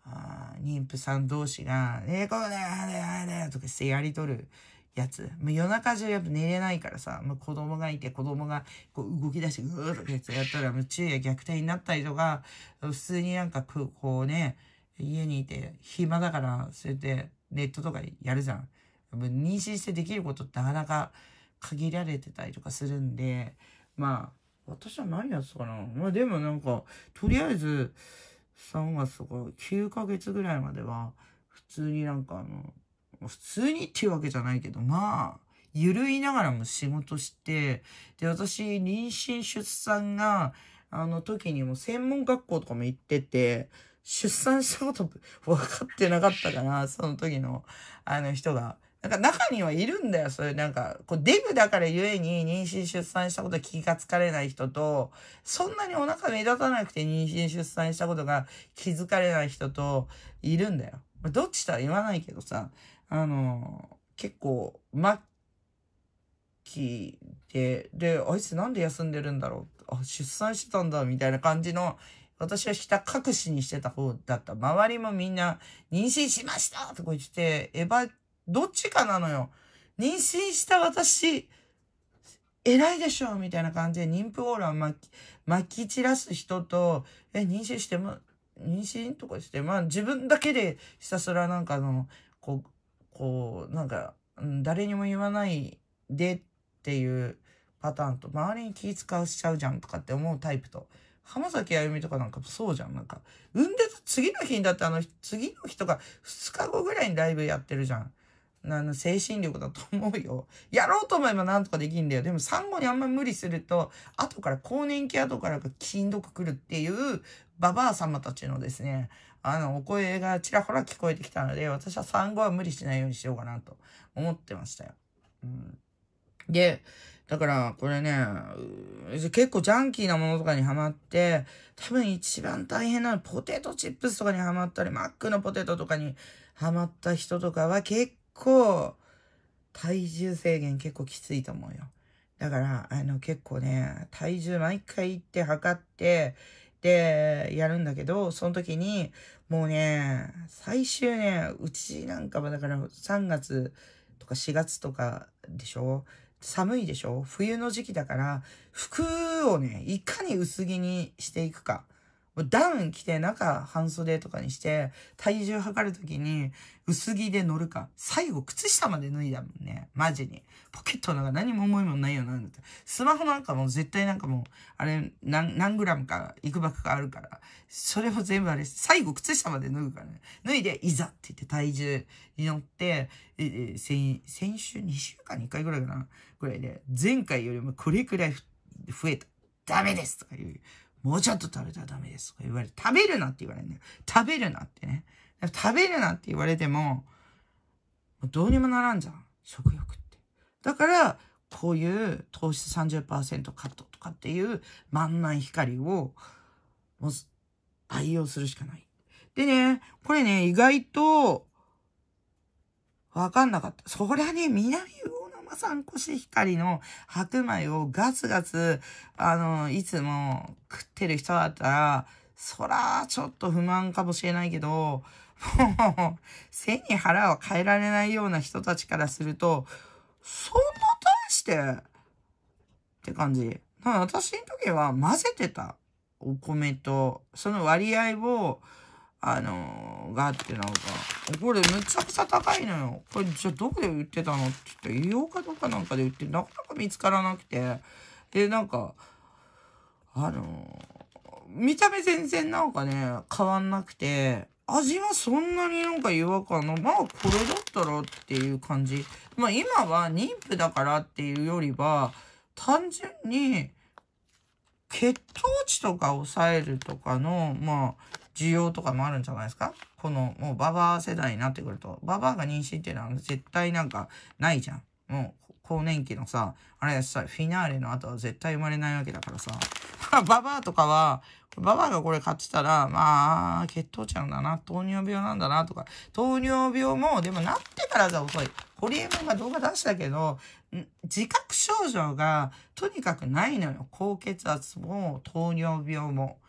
あ妊婦さん同士が、えー、こうだよ、あれだよ、あれだよ、とかしてやりとるやつ。もう夜中中やっぱ寝れないからさ、もう子供がいて子供がこう動き出してうーってやつやったらもう昼夜逆転になったりとか、普通になんかこうね、家にいて暇だから、そうやってネットとかやるじゃん。妊娠してできることってなかなか限られてたりとかするんで、まあ、私は何やつかなまあでもなんか、とりあえず、3月とか9ヶ月ぐらいまでは、普通になんかあの、普通にっていうわけじゃないけど、まあ、ゆるいながらも仕事して、で、私、妊娠出産が、あの時にも専門学校とかも行ってて、出産したこと分かってなかったから、<laughs> その時の、あの人が。なんか中にはいるんだよ、そういうなんか、こうデブだからゆえに妊娠出産したこと気がつかれない人と、そんなにお腹目立たなくて妊娠出産したことが気づかれない人といるんだよ。どっちとは言わないけどさ。あの、結構、末期で、で、あいつなんで休んでるんだろうあ、出産してたんだ、みたいな感じの、私はひた隠しにしてた方だった。周りもみんな、妊娠しましたとか言って、エヴァ、どっちかなのよ。妊娠した私、偉いでしょみたいな感じで、妊婦オーラをまき、まき散らす人と、え、妊娠しても、妊娠とかして、まあ自分だけでひたすらなんかの、こう、こう、なんか、誰にも言わないでっていうパターンと、周りに気使うしちゃうじゃんとかって思うタイプと、浜崎あゆみとかなんかそうじゃん。なんか、産んでた次の日にだってあの、次の日とか2日後ぐらいにライブやってるじゃん。あの、精神力だと思うよ。やろうと思えばなんとかできんだよ。でも産後にあんま無理すると、後から更年期後からがしんどくくるっていう、ババア様たちのですね、あの、お声がちらほら聞こえてきたので、私は産後は無理しないようにしようかなと思ってましたよ。うん、で、だから、これね、結構ジャンキーなものとかにはまって、多分一番大変なのポテトチップスとかにはまったり、マックのポテトとかにはまった人とかは結構、体重制限結構きついと思うよ。だから、あの、結構ね、体重毎回行って測って、ってやるんだけど、その時に、もうね、最終ね、うちなんかはだから3月とか4月とかでしょ寒いでしょ冬の時期だから、服をね、いかに薄着にしていくか。ダウン着て中半袖とかにして、体重測るときに薄着で乗るか。最後靴下まで脱いだもんね。マジに。ポケットなんか何も重いもんないよなって。スマホなんかも絶対なんかもう、あれ何、何グラムか、いくばくかあるから。それも全部あれ、最後靴下まで脱ぐからね。脱いで、いざって言って体重に乗って、え、え、先、先週2週間に1回ぐらいかな。ぐらいで、前回よりもこれくらい増えた。ダメですとか言う。もうちょっと食べたらダメですとか言われ食べるなって言われるんだよ。食べるなってね。食べるなって言われても、もうどうにもならんじゃん。食欲って。だから、こういう糖質30%カットとかっていう万難光を、もう、愛用するしかない。でね、これね、意外と、わかんなかった。そりゃね、南さんコシヒカリの白米をガツガツ、あの、いつも食ってる人だったら、そら、ちょっと不満かもしれないけど、もう、背に腹は変えられないような人たちからすると、そんな大してって感じ。だから私の時は混ぜてた。お米と、その割合を、あのー、があってなんか、これむちゃくちゃ高いのよ。これじゃあどこで売ってたのって言ったら、医療科とかなんかで売って、なかなか見つからなくて。で、なんか、あのー、見た目全然なんかね、変わんなくて、味はそんなになんか違和感の、まあこれだったらっていう感じ。まあ今は妊婦だからっていうよりは、単純に血糖値とか抑えるとかの、まあ需要とかもあるんじゃないですかこの、もうババア世代になってくると、ババアが妊娠っていうのは絶対なんかないじゃん。もう、更年期のさ、あれさ、フィナーレの後は絶対生まれないわけだからさ。<laughs> ババアとかは、ババアがこれ買ってたら、まあ、血糖値なんだな、糖尿病なんだなとか、糖尿病も、でもなってからじゃ遅い。ホリエモンが動画出したけど、自覚症状がとにかくないのよ。高血圧も糖尿病も。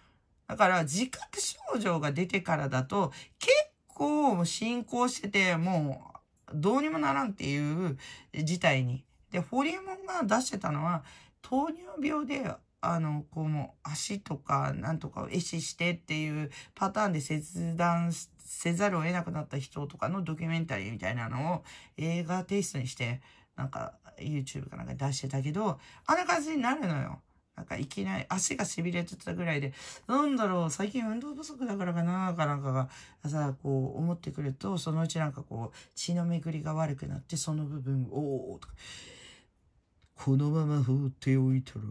だから自覚症状が出てからだと結構進行しててもうどうにもならんっていう事態に。で、ホリエモンが出してたのは糖尿病であの、こうも足とかなんとかを壊死してっていうパターンで切断せざるを得なくなった人とかのドキュメンタリーみたいなのを映画テイストにして、なんか YouTube かなんか出してたけど、あんな感じになるのよ。なんかいきなり足が痺れてたぐらいで、なんだろう、最近運動不足だからかな、かなんかが、さ、こう思ってくると、そのうちなんかこう、血の巡りが悪くなって、その部分、おーとか、このまま放っておいたら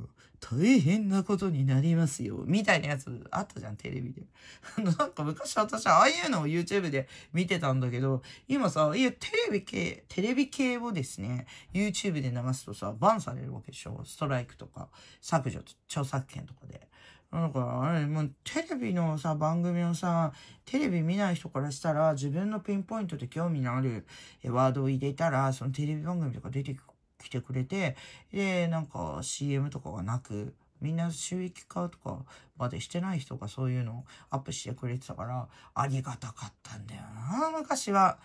大変なことになりますよ。みたいなやつあったじゃん、テレビで。<laughs> なんか昔私、ああいうのを YouTube で見てたんだけど、今さ、いや、テレビ系、テレビ系をですね、YouTube で流すとさ、バンされるわけでしょ。ストライクとか、削除、著作権とかで。なんか、あれ、もうテレビのさ、番組をさ、テレビ見ない人からしたら、自分のピンポイントで興味のあるワードを入れたら、そのテレビ番組とか出てく来てくれて、で、なんか CM とかがなく、みんな収益化とかまでしてない人がそういうのをアップしてくれてたから、ありがたかったんだよな、昔は。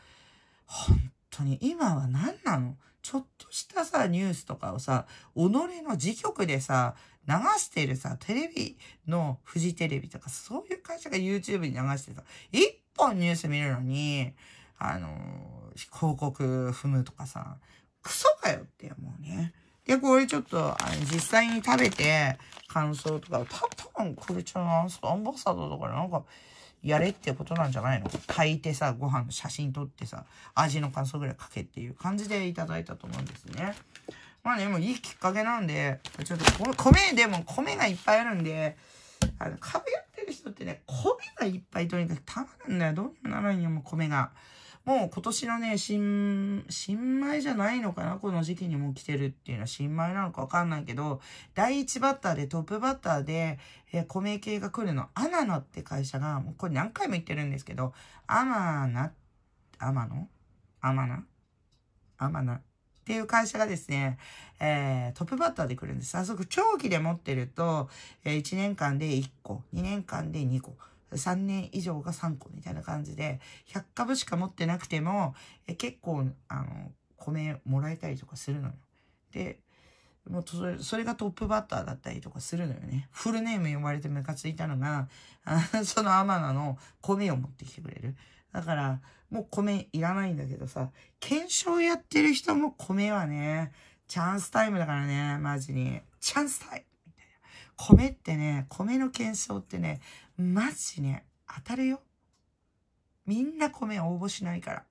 本当に、今は何なのちょっとしたさ、ニュースとかをさ、己の自局でさ、流してるさ、テレビのフジテレビとか、そういう会社が YouTube に流してさ、一本ニュース見るのに、あの広告踏むとかさ、クソかよって思うね。で、これちょっと、あの、実際に食べて、感想とか、た、ぶん、これちょっと、アンバサダーとかなんか、やれってことなんじゃないの炊いてさ、ご飯の写真撮ってさ、味の感想ぐらい書けっていう感じでいただいたと思うんですね。まあね、もういいきっかけなんで、ちょっと米、でも米がいっぱいあるんで、あの、壁やってる人ってね、米がいっぱいとにかくたまるんだよ。どうにもならにもう米が。もう今年のね、新、新米じゃないのかなこの時期にもう来てるっていうのは新米なのかわかんないけど、第1バッターでトップバッターで、え米系が来るの、アナナって会社が、もうこれ何回も言ってるんですけど、アマナ、アマノアマナアマナっていう会社がですね、えー、トップバッターで来るんです。早速、長期で持ってると、えー、1年間で1個、2年間で2個。3年以上が3個みたいな感じで、100株しか持ってなくても、え結構、あの、米もらえたりとかするのよ。で、もうそれ、それがトップバッターだったりとかするのよね。フルネーム呼ばれてムカついたのが、あその天野の米を持ってきてくれる。だから、もう米いらないんだけどさ、検証やってる人も米はね、チャンスタイムだからね、マジに。チャンスタイム米ってね、米の検証ってね、マジね、当たるよ。みんな米応募しないから。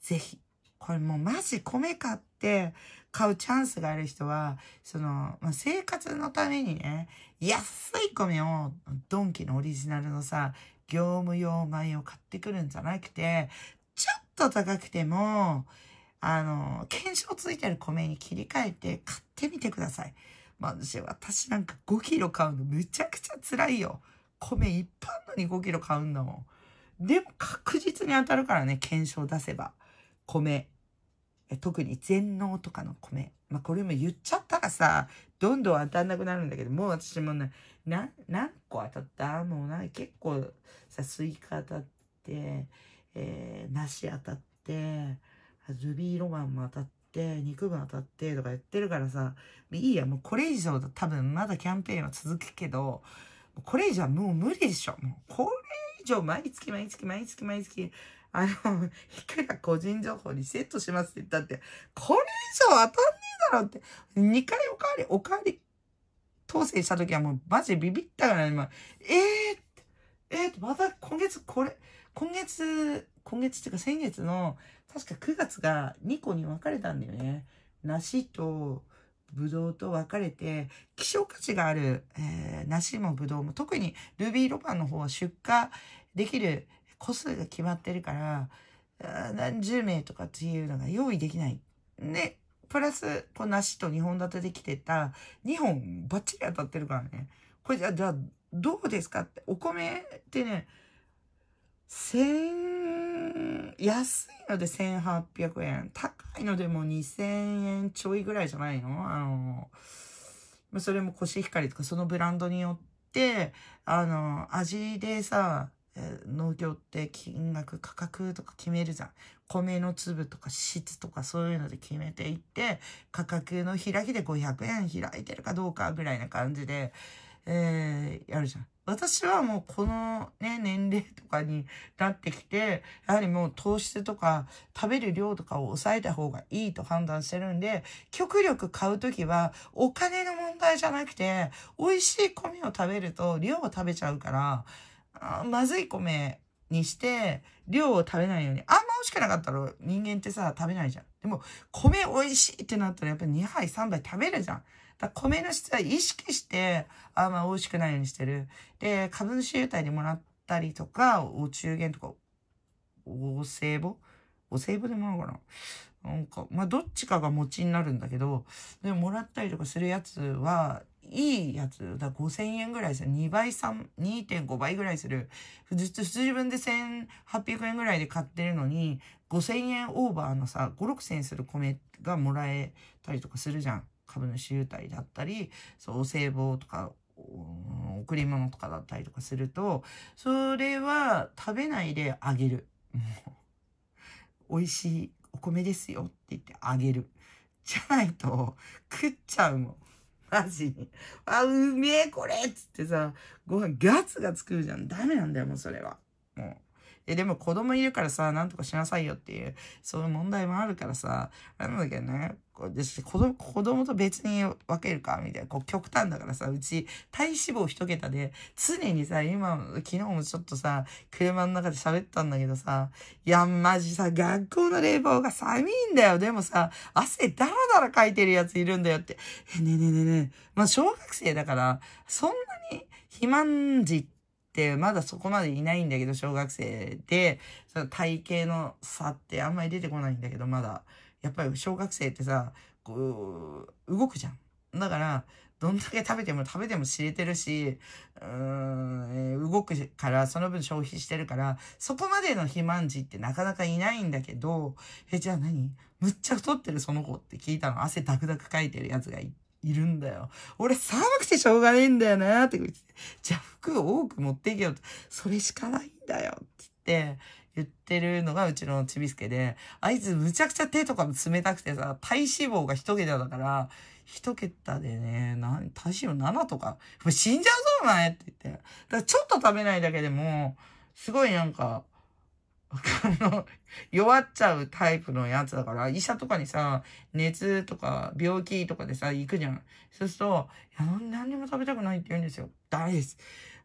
ぜひ。これもうマジ米買って買うチャンスがある人は、その、まあ、生活のためにね、安い米をドンキのオリジナルのさ、業務用米を買ってくるんじゃなくて、ちょっと高くても、あの、検証ついてる米に切り替えて買ってみてください。私なんか5キロ買うのむちゃくちゃ辛いよ。米一般のに5キロ買うんだもん。でも確実に当たるからね、検証出せば。米。特に全農とかの米。まあ、これも言っちゃったらさ、どんどん当たんなくなるんだけど、もう私もね、な、何個当たったもうな、結構さ、スイカ当たって、えー、梨当たって、ルビーロマンも当たっって肉分当たってとかやってるからさいいやもうこれ以上多分まだキャンペーンは続くけどこれ以上はもう無理でしょもうこれ以上毎月毎月毎月毎月あの、<laughs> いくら個人情報にセットしますって言ったって、これ以上当たんねえだろって、2回おかわり、おかわり、当選した時はもうマジビビったから今、ええー、って、えー、また今月これ、今月、今月っていうか先月の確か9月が2個に分かれたんだよね。梨と、ブドウと分かれて、希少価値がある、えー、梨もブドウも、特にルビーロパンの方は出荷できる個数が決まってるから、何十名とかっていうのが用意できない。で、プラス、こう梨と2本立てできてた2本バッチリ当たってるからね。これじゃあ、じゃあ、どうですかって、お米ってね、1000、安いので1800円、高いのでも2000円ちょいぐらいじゃないのあの、それもコシヒカリとかそのブランドによって、あの、味でさ、農協って金額、価格とか決めるじゃん。米の粒とか質とかそういうので決めていって、価格の開きで500円開いてるかどうかぐらいな感じで、えー、やるじゃん。私はもうこのね、年齢とかになってきて、やはりもう糖質とか食べる量とかを抑えた方がいいと判断してるんで、極力買うときはお金の問題じゃなくて、美味しい米を食べると量を食べちゃうから、まずい米にして、量を食べないように。あんま美味しくなかったら人間ってさ、食べないじゃん。でも、米美味しいってなったらやっぱり2杯3杯食べるじゃん。だ米の質は意識して、あんま美味しくないようにしてる。で、株主優待でもらったりとか、お中元とか、お歳暮お歳暮でもらうかななんか、まあ、どっちかが持ちになるんだけど、でももらったりとかするやつは、いいやつ、だ5000円ぐらいする。2倍、3、2.5倍ぐらいする。普通、普通自分で1800円ぐらいで買ってるのに、5000円オーバーのさ、5、6000円する米がもらえたりとかするじゃん。株主優待だったり、そう、お歳暮とか、贈り物とかだったりとかすると、それは食べないであげる。<laughs> 美味しいお米ですよって言ってあげる。じゃないと、食っちゃうもん。マジに。あ、うめえこれっつってさ、ご飯ガツガツ食うじゃん。ダメなんだよ、もうそれは。もう。え、でも子供いるからさ、なんとかしなさいよっていう、そういう問題もあるからさ、なんだけどね、子供、子供と別に分けるかみたいな、こう極端だからさ、うち体脂肪一桁で、常にさ、今、昨日もちょっとさ、車の中で喋ったんだけどさ、いや、マジさ、学校の冷房が寒いんだよ。でもさ、汗だらだらかいてるやついるんだよって。え、ねえねえねえねえ。まあ、小学生だから、そんなに、肥満児っ、まだそこまでいないんだけど、小学生で、その体型の差ってあんまり出てこないんだけど、まだ。やっぱり小学生ってさ、こう、動くじゃん。だから、どんだけ食べても食べても知れてるし、うーん、動くから、その分消費してるから、そこまでの肥満児ってなかなかいないんだけど、え、じゃあ何むっちゃ太ってるその子って聞いたの。汗ダクダクかいてるやつがいて。いるんだよ。俺寒くてしょうがねえんだよなって言って、じゃあ服を多く持っていけよそれしかないんだよって言ってるのがうちのちびすけで、あいつむちゃくちゃ手とかも冷たくてさ、体脂肪が一桁だから、一桁でね、何、体脂肪7とか、死んじゃうぞお前って言って。だからちょっと食べないだけでも、すごいなんか、の、弱っちゃうタイプのやつだから、医者とかにさ、熱とか病気とかでさ、行くじゃん。そうすると、いや、何にも食べたくないって言うんですよ。ダメです。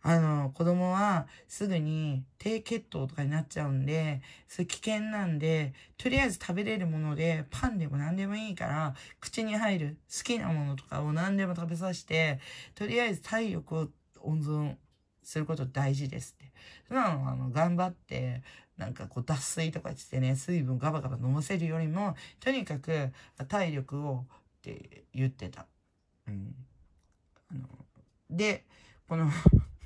あの、子供はすぐに低血糖とかになっちゃうんで、それ危険なんで、とりあえず食べれるもので、パンでも何でもいいから、口に入る好きなものとかを何でも食べさせて、とりあえず体力を温存すること大事です。普段、あの、頑張って、なんかこう、脱水とかしてね、水分ガバガバ飲ませるよりも、とにかく、体力を、って言ってた。うん。あの、で、この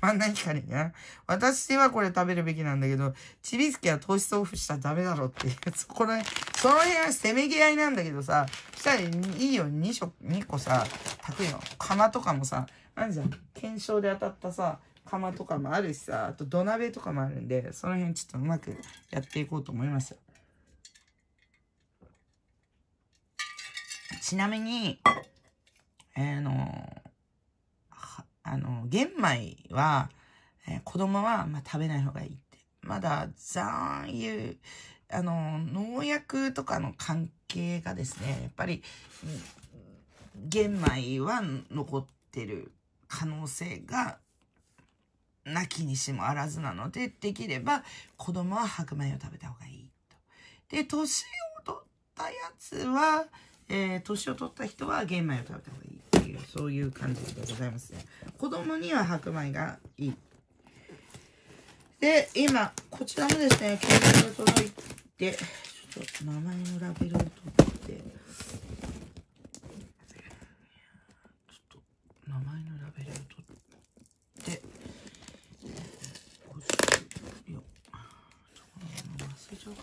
真ん中にね。私はこれ食べるべきなんだけど、チビスケは糖質オフしたらダメだろっていう、そこら辺、その辺はせめぎ合いなんだけどさ、したらいいよ、2食、2個さ、炊くよ。釜とかもさ、なんじゃん、検証で当たったさ、釜とかもあるしさ、あと土鍋とかもあるんで、その辺ちょっとうまくやっていこうと思いますちなみに、えー、の、あの、玄米は、えー、子供は、まあ、食べない方がいいって。まだ、残う、あの、農薬とかの関係がですね、やっぱり、玄米は残ってる可能性が泣きにしもあらずなので、できれば子供は白米を食べた方がいいと。で、年を取ったやつは、えー、年を取った人は玄米を食べた方がいいっていう、そういう感じでございますね。子供には白米がいい。で、今、こちらもですね、検索が届いて、ちょっと名前のラベルを取って、ちょっと名前のラベルを取って、丈うか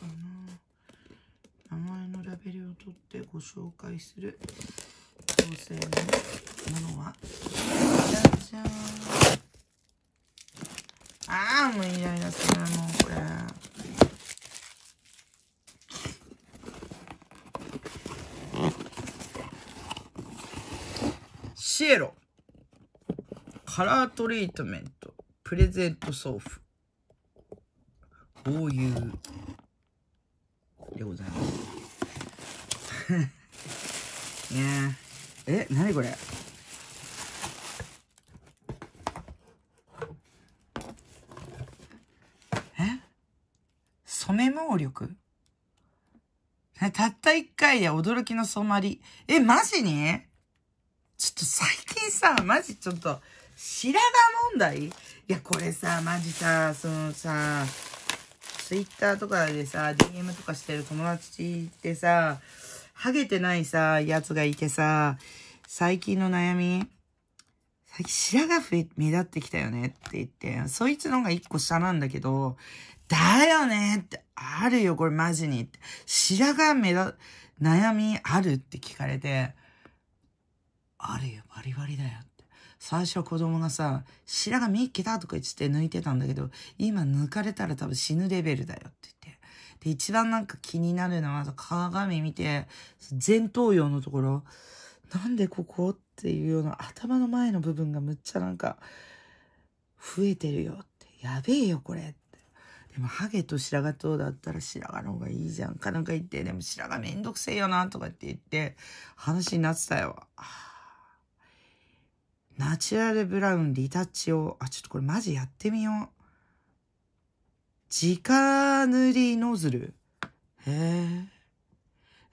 な名前のラベルを取ってご紹介する当選のものはじゃじゃんああもうイライラするもうこれシエロカラートリートメントプレゼント送付こういうでございます。ねえ、え、なにこれえ染め毛力たった一回で驚きの染まり。え、マジにちょっと最近さ、マジちょっと、白髪問題いや、これさ、マジさ、そのさ、Twitter とかでさ、DM とかしてる友達ってさ、ハゲてないさ、やつがいてさ、最近の悩み、最近白髪目立ってきたよねって言って、そいつのが一個下なんだけど、だよねって、あるよ、これマジにって。白髪目立、悩みあるって聞かれて、あるよ、バリバリだよ。最初子供がさ、白髪見っけたとか言って抜いてたんだけど、今抜かれたら多分死ぬレベルだよって言って。で、一番なんか気になるのは、鏡見て、前頭葉のところ、なんでここっていうような頭の前の部分がむっちゃなんか、増えてるよって。やべえよ、これって。でも、ハゲと白髪とだったら白髪の方がいいじゃんかなんか言って、でも白髪めんどくせえよな、とかって言って、話になってたよ。ナチュラルブラウンリタッチを、あ、ちょっとこれマジやってみよう。直塗りノズル。へ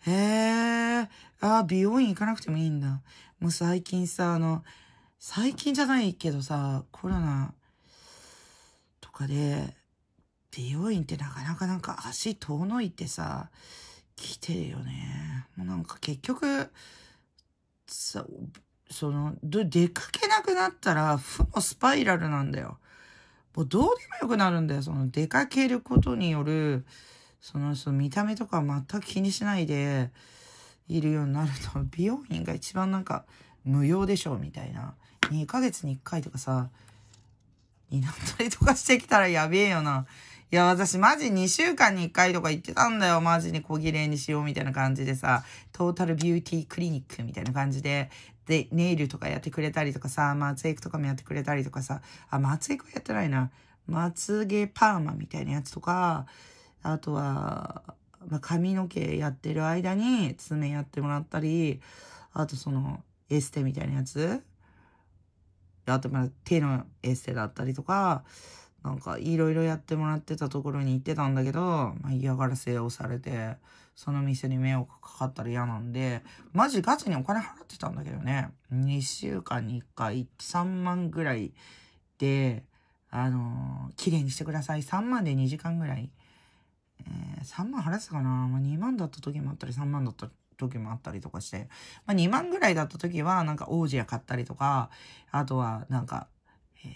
え。へえ。あ、美容院行かなくてもいいんだ。もう最近さ、あの、最近じゃないけどさ、コロナとかで、美容院ってなかなかなんか足遠のいてさ、来てるよね。もうなんか結局、さ、その、出かけなくなったら、負のスパイラルなんだよ。もうどうでもよくなるんだよ。その、出かけることによる、その、その見た目とか全く気にしないで、いるようになると、美容院が一番なんか、無用でしょ、みたいな。2ヶ月に1回とかさ、になったりとかしてきたらやべえよな。いや、私マジ2週間に1回とか行ってたんだよ。マジに小綺麗にしようみたいな感じでさ、トータルビューティークリニックみたいな感じで、で、ネイルとかやってくれたりとかさ、まつエクとかもやってくれたりとかさ、あ、マツエクはやってないな。まつげパーマみたいなやつとか、あとは、まあ、髪の毛やってる間に爪やってもらったり、あとその、エステみたいなやつあとまあ手のエステだったりとか、なんかいろいろやってもらってたところに行ってたんだけど、まあ、嫌がらせをされて、その店に迷惑かかったら嫌なんで、マジガチにお金払ってたんだけどね、2週間に1回3万ぐらいで、あのー、綺麗にしてください。3万で2時間ぐらい。えー、3万払ってたかな、まあ、2万だった時もあったり、3万だった時もあったりとかして、まあ、2万ぐらいだった時は、なんか王子屋買ったりとか、あとはなんか、えー、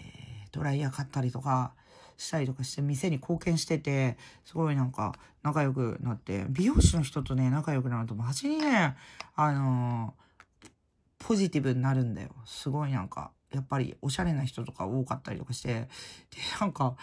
ドライヤー買ったりとか、したりとかして店に貢献しててすごいなんか仲良くなって美容師の人とね仲良くなるとマジにねあのー、ポジティブになるんだよすごいなんかやっぱりおしゃれな人とか多かったりとかしてでなんか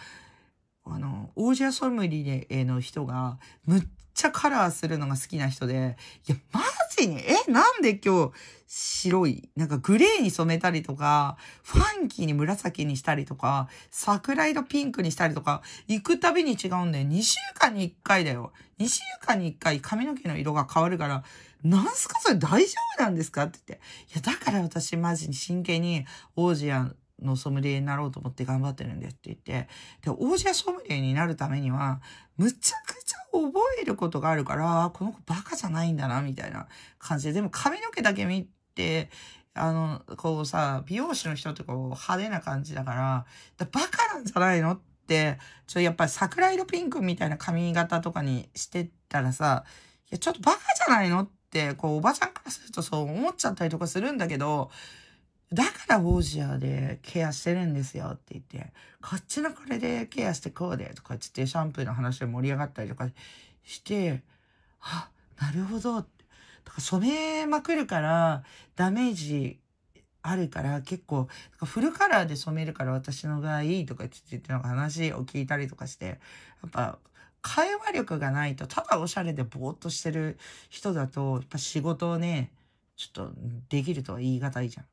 あのオージャソムリエの人がむっちゃカラーするのが好きな人でいやマジ時に、え、なんで今日白い、なんかグレーに染めたりとか、ファンキーに紫にしたりとか、桜色ピンクにしたりとか、行くたびに違うんだよ。2週間に1回だよ。2週間に1回髪の毛の色が変わるから、なんすかそれ大丈夫なんですかって言って。いや、だから私マジに真剣に王子やのソムリエになろうと思って頑張ってるんですって言って。で、王子やソムリエになるためには、むちゃくちゃ覚えることがあるから、この子バカじゃないんだな、みたいな感じで。でも髪の毛だけ見て、あの、こうさ、美容師の人ってこう派手な感じだから、だからバカなんじゃないのって、ちょっとやっぱり桜色ピンクみたいな髪型とかにしてたらさ、いや、ちょっとバカじゃないのって、こうおばちゃんからするとそう思っちゃったりとかするんだけど、だからウォージアでケアしてるんですよって言って、こっちのこれでケアしてこうでとか言ってシャンプーの話で盛り上がったりとかして、あ、なるほどとか染めまくるからダメージあるから結構、フルカラーで染めるから私の場合とか言ってなんか話を聞いたりとかして、やっぱ会話力がないと、ただおしゃれでぼーっとしてる人だと、やっぱ仕事をね、ちょっとできるとは言い難いじゃん。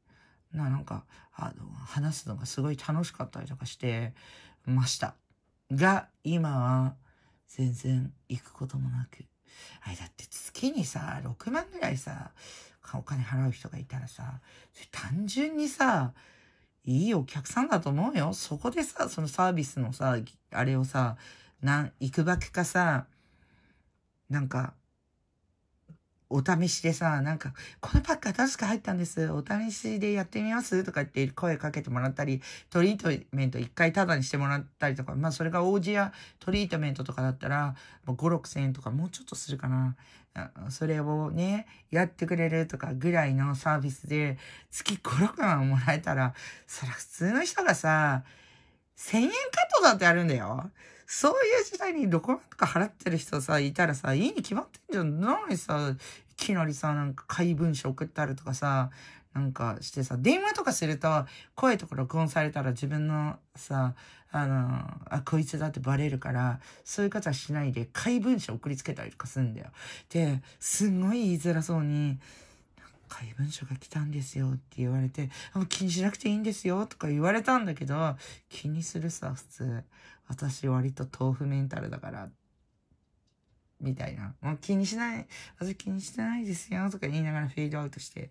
な、なんか、あの、話すのがすごい楽しかったりとかしてました。が、今は、全然行くこともなく。あれだって月にさ、6万ぐらいさ、お金払う人がいたらさ、単純にさ、いいお客さんだと思うよ。そこでさ、そのサービスのさ、あれをさ、なん、行くばくかさ、なんか、お試しでさ、なんか、このパックは確か入ったんです。お試しでやってみますとか言って声かけてもらったり、トリートメント一回タダにしてもらったりとか、まあそれが王子やトリートメントとかだったら、もう5、6千円とかもうちょっとするかな。それをね、やってくれるとかぐらいのサービスで、月5、6万もらえたら、そら普通の人がさ、1000円カットだってあるんだよ。そういう時代に6万とか払ってる人さ、いたらさ、いいに決まってんじゃん。なのにさ、いきなりさ、なんか怪文書送ってあるとかさ、なんかしてさ、電話とかすると、声とか録音されたら自分のさ、あの、あ、こいつだってバレるから、そういうことはしないで、怪文書送りつけたりとかすんだよ。で、すんごい言いづらそうに、怪文書が来たんですよって言われて、気にしなくていいんですよとか言われたんだけど、気にするさ、普通。私割と豆腐メンタルだから、みたいな。もう気にしない、私気にしてないですよとか言いながらフェードアウトしていっ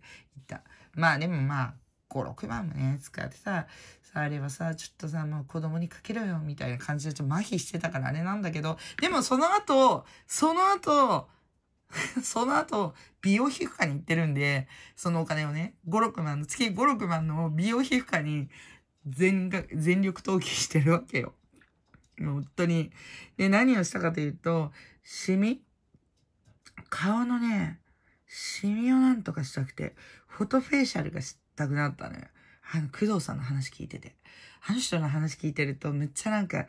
た。まあでもまあ、5、6万もね、使ってさ、さ、あればさ、ちょっとさ、もう子供にかけろよ、みたいな感じでちょっと麻痺してたからあれなんだけど、でもその後、その後、<laughs> その後、美容皮膚科に行ってるんで、そのお金をね、5、6万の、月5、6万の美容皮膚科に全が、全力投球してるわけよ。本当に。で、何をしたかというと、シミ顔のね、シミをなんとかしたくて、フォトフェイシャルがしたくなったのよ。あの、工藤さんの話聞いてて。あの人の話聞いてると、めっちゃなんか、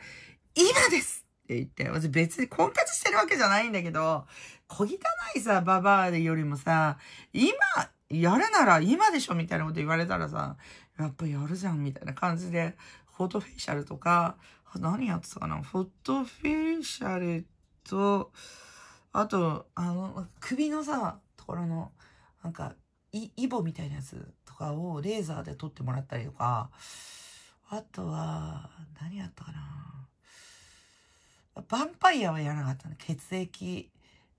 今ですって言って、私別に婚活してるわけじゃないんだけど、小汚いさ、ババアよりもさ、今、やるなら今でしょみたいなこと言われたらさ、やっぱやるじゃんみたいな感じで、フォトフェイシャルとか、何やってたかなフォトフェイシャルと、あと、あの、首のさ、ところの、なんか、イイボみたいなやつとかをレーザーで撮ってもらったりとか、あとは、何やったかなヴァンパイアはやらなかったの。血液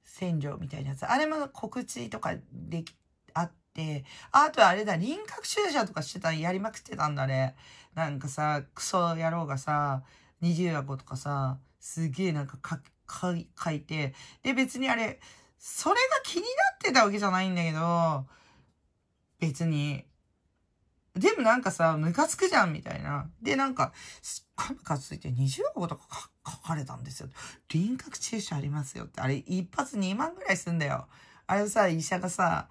洗浄みたいなやつ。あれも告知とかでき、あって、あとあれだ、輪郭注射とかしてたやりまくってたんだね。なんかさ、クソ野郎がさ、二重箱とかさ、すげえなんかか、か、書いて。で、別にあれ、それが気になってたわけじゃないんだけど、別に。でもなんかさ、ムカつくじゃんみたいな。で、なんか、すっごいムカついて20箱とか書かれたんですよ。輪郭注射ありますよって。あれ、一発2万ぐらいすんだよ。あれさ、医者がさ、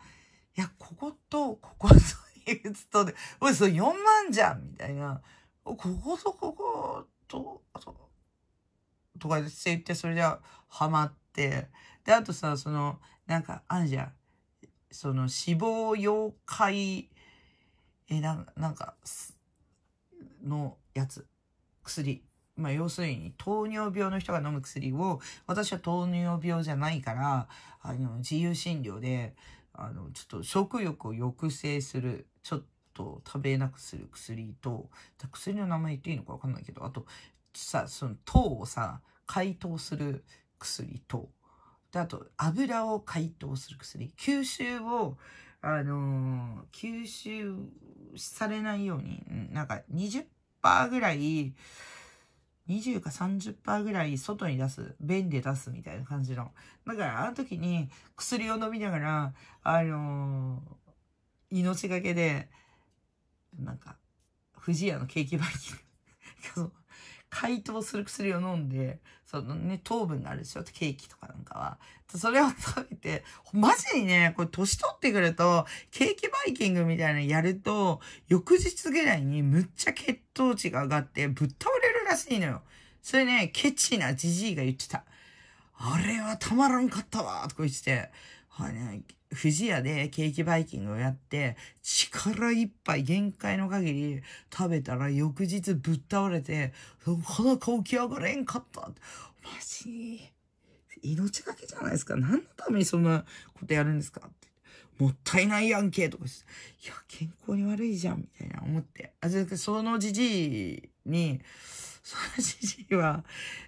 いや、ここと、ここと、いつとで、おい、それ4万じゃんみたいな。こことここと、とか言って、それではマって、で、あとさ、その、なんか、あるじゃん。その、死亡妖怪、え、ななんか、のやつ、薬。まあ、要するに、糖尿病の人が飲む薬を、私は糖尿病じゃないから、あの、自由診療で、あの、ちょっと食欲を抑制する、ちょっと食べなくする薬と、薬の名前言っていいのかわかんないけど、あと、さ、その糖をさ、解凍する薬と、で、あと、油を解凍する薬、吸収を、あのー、吸収されないように、なんか20%ぐらい、20か30%ぐらい外に出す、便で出すみたいな感じの。だから、あの時に薬を飲みながら、あのー、命がけで、なんか、不二家のケーキバイキング解凍する薬を飲んで、そのね、糖分があるでしょケーキとかなんかは。それを食べて、マジにね、これ年取ってくると、ケーキバイキングみたいなのやると、翌日ぐらいにむっちゃ血糖値が上がってぶっ倒れるらしいのよ。それね、ケチなじじいが言ってた。あれはたまらんかったわとか言ってて。はいね、不二家でケーキバイキングをやって、力いっぱい限界の限り食べたら翌日ぶっ倒れて、裸起き上がれんかった。マジ命がけじゃないですか。何のためにそんなことやるんですかって。もったいないやんけとかいや、健康に悪いじゃん、みたいな思って。あ、そのじじいに、そのじじいは、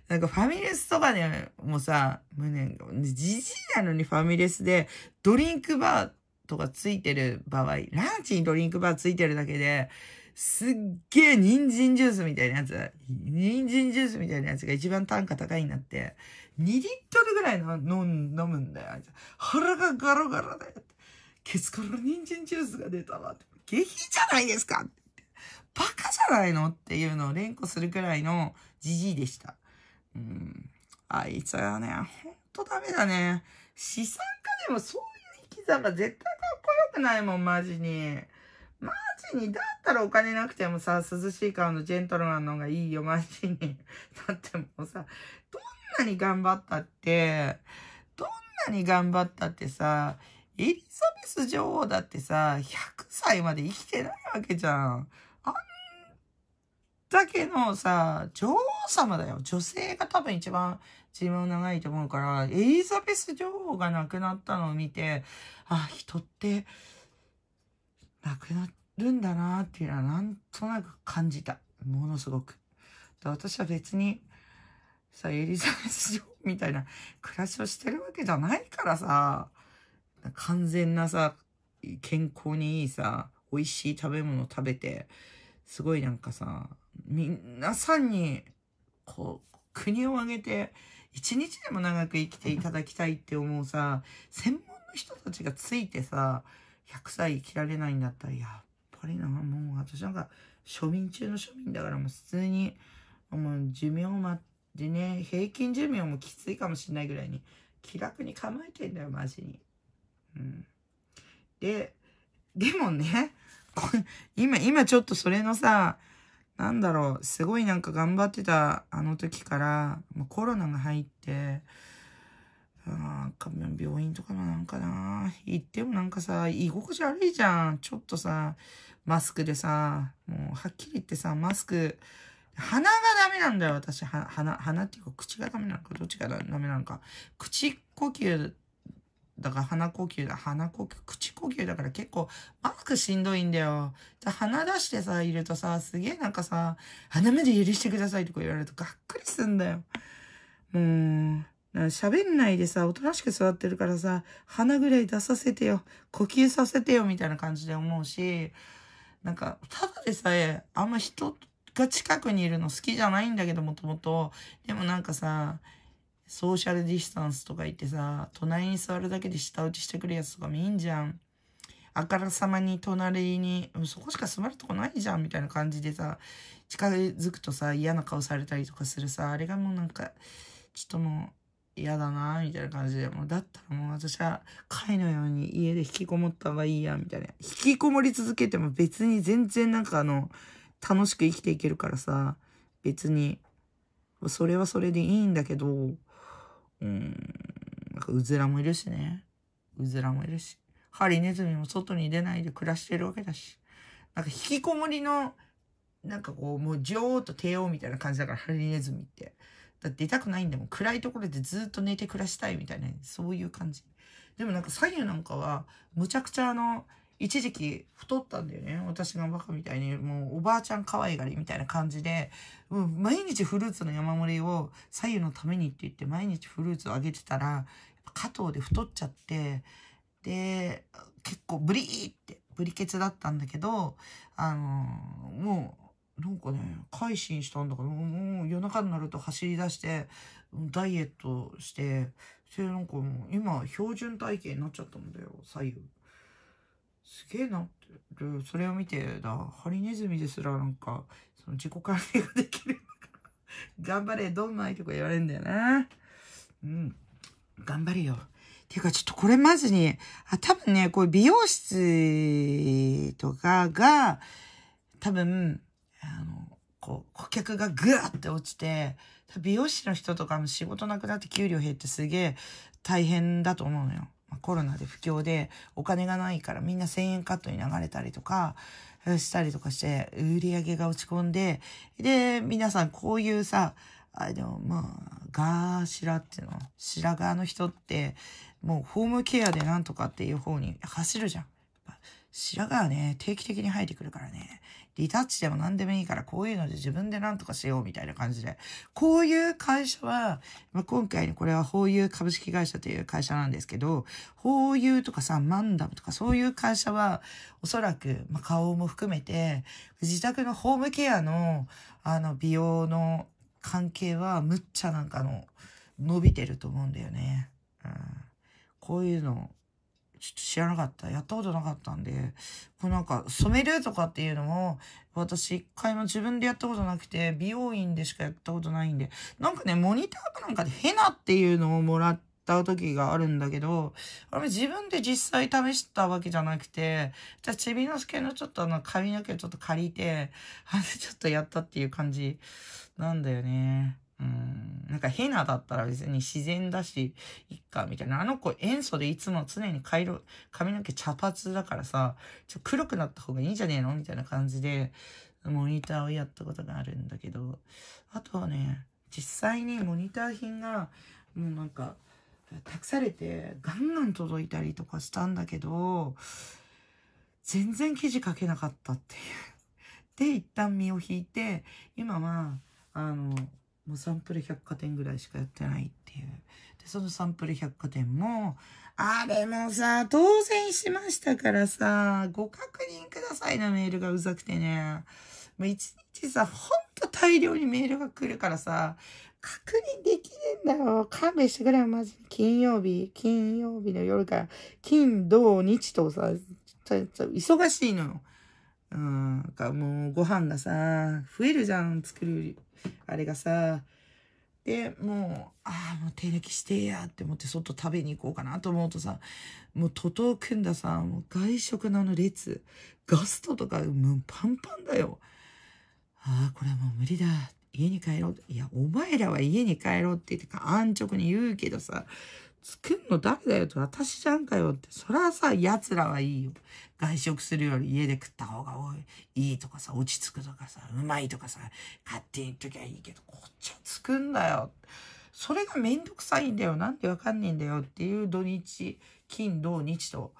なんかファミレスとかでもさ、胸が、じじいなのにファミレスでドリンクバーとかついてる場合、ランチにドリンクバーついてるだけで、すっげえ人参ジュースみたいなやつ、人参ジュースみたいなやつが一番単価高いになって、2リットルぐらいの飲むんだよ。腹がガラガラだよ。ケツから人参ジュースが出たわ下品じゃないですかバカじゃないのっていうのを連呼するくらいのじじいでした。うん。あいつはね、ほんとダメだね。資産家でもそういう生き様絶対かっこよくないもん、マジに。マジに、だったらお金なくてもさ、涼しい顔のジェントルマンの方がいいよ、マジに。だってもうさ、どんなに頑張ったって、どんなに頑張ったってさ、エリザベス女王だってさ、100歳まで生きてないわけじゃん。だけどさ、女王様だよ。女性が多分一番寿命長いと思うから、エリザベス女王が亡くなったのを見て、あ、人って亡くなるんだなっていうのはなんとなく感じた。ものすごく。私は別に、さ、エリザベス女王みたいな暮らしをしてるわけじゃないからさ、完全なさ、健康にいいさ、美味しい食べ物食べて、すごいなんかさ、皆さんに、こう、国を挙げて、一日でも長く生きていただきたいって思うさ、専門の人たちがついてさ、100歳生きられないんだったら、やっぱりな、もう私なんか、庶民中の庶民だからもう普通に、もう寿命までね、平均寿命もきついかもしんないぐらいに、気楽に構えてんだよ、マジに。うん。で、でもね、今、今ちょっとそれのさ、なんだろう、すごいなんか頑張ってたあの時から、コロナが入って、なん病院とかもなんかな、行ってもなんかさ、居心地悪いじゃん。ちょっとさ、マスクでさ、もうはっきり言ってさ、マスク、鼻がダメなんだよ、私。鼻、鼻っていうか口がダメなのか、どっちがダメなのか。口呼吸だから鼻呼吸だ。鼻呼吸、口呼吸だから結構マスクしんどいんだよ。鼻出してさ、いるとさ、すげえなんかさ、鼻目で許してくださいとか言われるとがっかりすんだよ。もう、喋んないでさ、おとなしく座ってるからさ、鼻ぐらい出させてよ、呼吸させてよみたいな感じで思うし、なんか、ただでさえ、あんま人が近くにいるの好きじゃないんだけど、もともと。でもなんかさ、ソーシャルディスタンスとか言ってさ、隣に座るだけで舌打ちしてくるやつとかもいいんじゃん。あからさまに隣に、そこしか座るとこないじゃんみたいな感じでさ、近づくとさ、嫌な顔されたりとかするさ、あれがもうなんか、ちょっともう嫌だなみたいな感じで、もうだったらもう私は貝のように家で引きこもった方がいいや、みたいな。引きこもり続けても別に全然なんかあの、楽しく生きていけるからさ、別に、それはそれでいいんだけど、うん、なんかうずらもいるしね。うずらもいるし。ハリネズミも外に出ないで暮らしてるわけだし。なんか引きこもりの、なんかこう、もうじょっと帝王みたいな感じだから、ハリネズミって。だって出たくないんだもん。暗いところでずっと寝て暮らしたいみたいな、そういう感じ。でもなんか左右なんかは、むちゃくちゃあの、一時期太ったんだよね。私がバカみたいに、もうおばあちゃん可愛がりみたいな感じで、もう毎日フルーツの山盛りを左右のためにって言って毎日フルーツをあげてたら、加藤で太っちゃって、で、結構ブリーって、ブリケツだったんだけど、あのもう、なんかね、改心したんだから、もう夜中になると走り出して、ダイエットして、それなんかもう今標準体型になっちゃったんだよ、左右。すげえなってそれを見てだ、ハリネズミですらなんか、その自己管理ができる。<laughs> 頑張れ、どんな相手か言われるんだよな。うん。頑張れよ。ていうか、ちょっとこれまずに、あ、多分ね、こう美容室とかが、多分、あの、こう、顧客がぐわって落ちて、美容師の人とかも仕事なくなって給料減ってすげえ大変だと思うのよ。コロナで不況でお金がないからみんな1000円カットに流れたりとか、したりとかして、売り上げが落ち込んで、で、皆さんこういうさ、あの、まあ、ガーシラっていうの、白髪の人って、もうホームケアでなんとかっていう方に走るじゃん。白髪はね、定期的に生えてくるからね、リタッチでも何でもいいから、こういうので自分で何とかしようみたいな感じで、こういう会社は、まあ、今回のこれは法友株式会社という会社なんですけど、法友とかさ、マンダムとかそういう会社は、おそらく、まあ、顔も含めて、自宅のホームケアの、あの、美容の関係は、むっちゃなんかの、伸びてると思うんだよね。うん。こういうの、ちょっと知らなかった。やったことなかったんで、こうなんか染めるとかっていうのも、私一回も自分でやったことなくて、美容院でしかやったことないんで、なんかね、モニターかなんかでヘナっていうのをもらった時があるんだけど、あれ自分で実際試したわけじゃなくて、じゃあちびのすけのちょっとあの髪の毛をちょっと借りて、あれちょっとやったっていう感じなんだよね。うん、なんかヘナだったら別に自然だし、いっか、みたいな。あの子塩素でいつも常に回路、髪の毛茶髪だからさ、ちょ黒くなった方がいいんじゃねえのみたいな感じで、モニターをやったことがあるんだけど、あとはね、実際にモニター品が、もうなんか、託されて、ガンガン届いたりとかしたんだけど、全然記事書けなかったっていう。で、一旦身を引いて、今は、あの、もうサンプル百貨店ぐらいしかやってないっていう。で、そのサンプル百貨店も、あれもさ、当選しましたからさ、ご確認くださいのメールがうざくてね。もう一日さ、ほんと大量にメールが来るからさ、確認できねえんだよ。勘弁してくれよ、マジ。金曜日、金曜日の夜から、金、土、日とさ、ちょっと忙しいのよ。うん、かもうご飯がさ、増えるじゃん、作るより。あれがさ、で、もう、ああ、もう手抜きしてやって思って外食べに行こうかなと思うとさ、もう徒党組んださ、もう外食のあの列、ガストとかもうパンパンだよ。ああ、これはもう無理だ。家に帰ろう。いや、お前らは家に帰ろうって言ってか安直に言うけどさ、作んの誰だよと私じゃんかよって。そらさ、奴らはいいよ。外食するより家で食った方がいいとかさ、落ち着くとかさ、うまいとかさ、勝手に行っときゃいいけど、こっちはつくんだよ。それがめんどくさいんだよ。なんでわかんねえんだよっていう土日、金、土、日と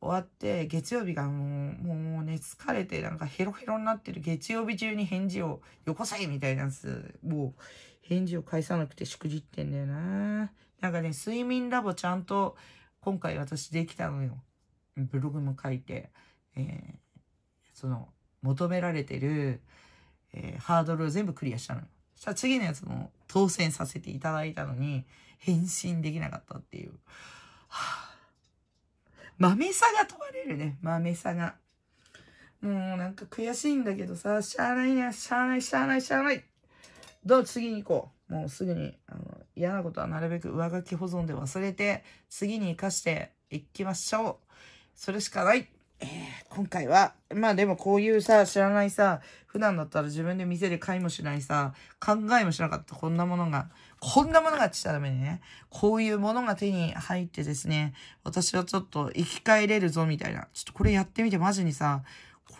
終わって、月曜日がもう、もうね、疲れてなんかヘロヘロになってる月曜日中に返事をよこせみたいなやつ、もう返事を返さなくてしくじってんだよな。なんかね、睡眠ラボちゃんと今回私できたのよ。ブログも書いて、えー、その、求められてる、えー、ハードルを全部クリアしたのさそしたら次のやつも当選させていただいたのに、返信できなかったっていう。はあ、豆さが問われるね、豆さが。もうなんか悔しいんだけどさ、しゃあないや、しゃあない、しゃあない、しゃあない。どう次に行こう。もうすぐに、あの、嫌なことはなるべく上書き保存で忘れて、次に活かしていきましょう。それしかない。えー、今回は、まあでもこういうさ、知らないさ、普段だったら自分で店で買いもしないさ、考えもしなかったこんなものが、こんなものがちったらダメね。こういうものが手に入ってですね、私はちょっと生き返れるぞみたいな。ちょっとこれやってみてマジにさ、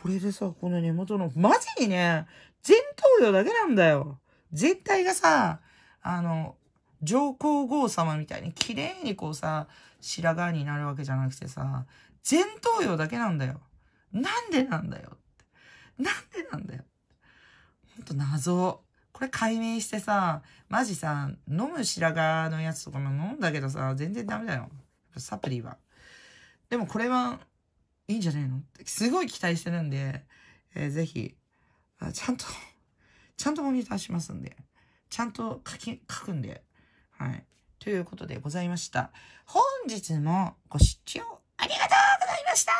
これでさ、この根元の、マジにね、前頭葉だけなんだよ。全体がさ、あの、上皇后様みたいに綺麗にこうさ、白髪になるわけじゃなくてさ、前頭葉だけなんだよ。なんでなんだよなんでなんだよ。ほんと謎。これ解明してさ、マジさ、飲む白髪のやつとかも飲んだけどさ、全然ダメだよ。サプリは。でもこれはいいんじゃねえのってすごい期待してるんで、えー、ぜひ、ちゃんと <laughs> ちゃんとモニターしますんで、ちゃんと書き、書くんで、はい。ということでございました。本日もご視聴ありがとうございました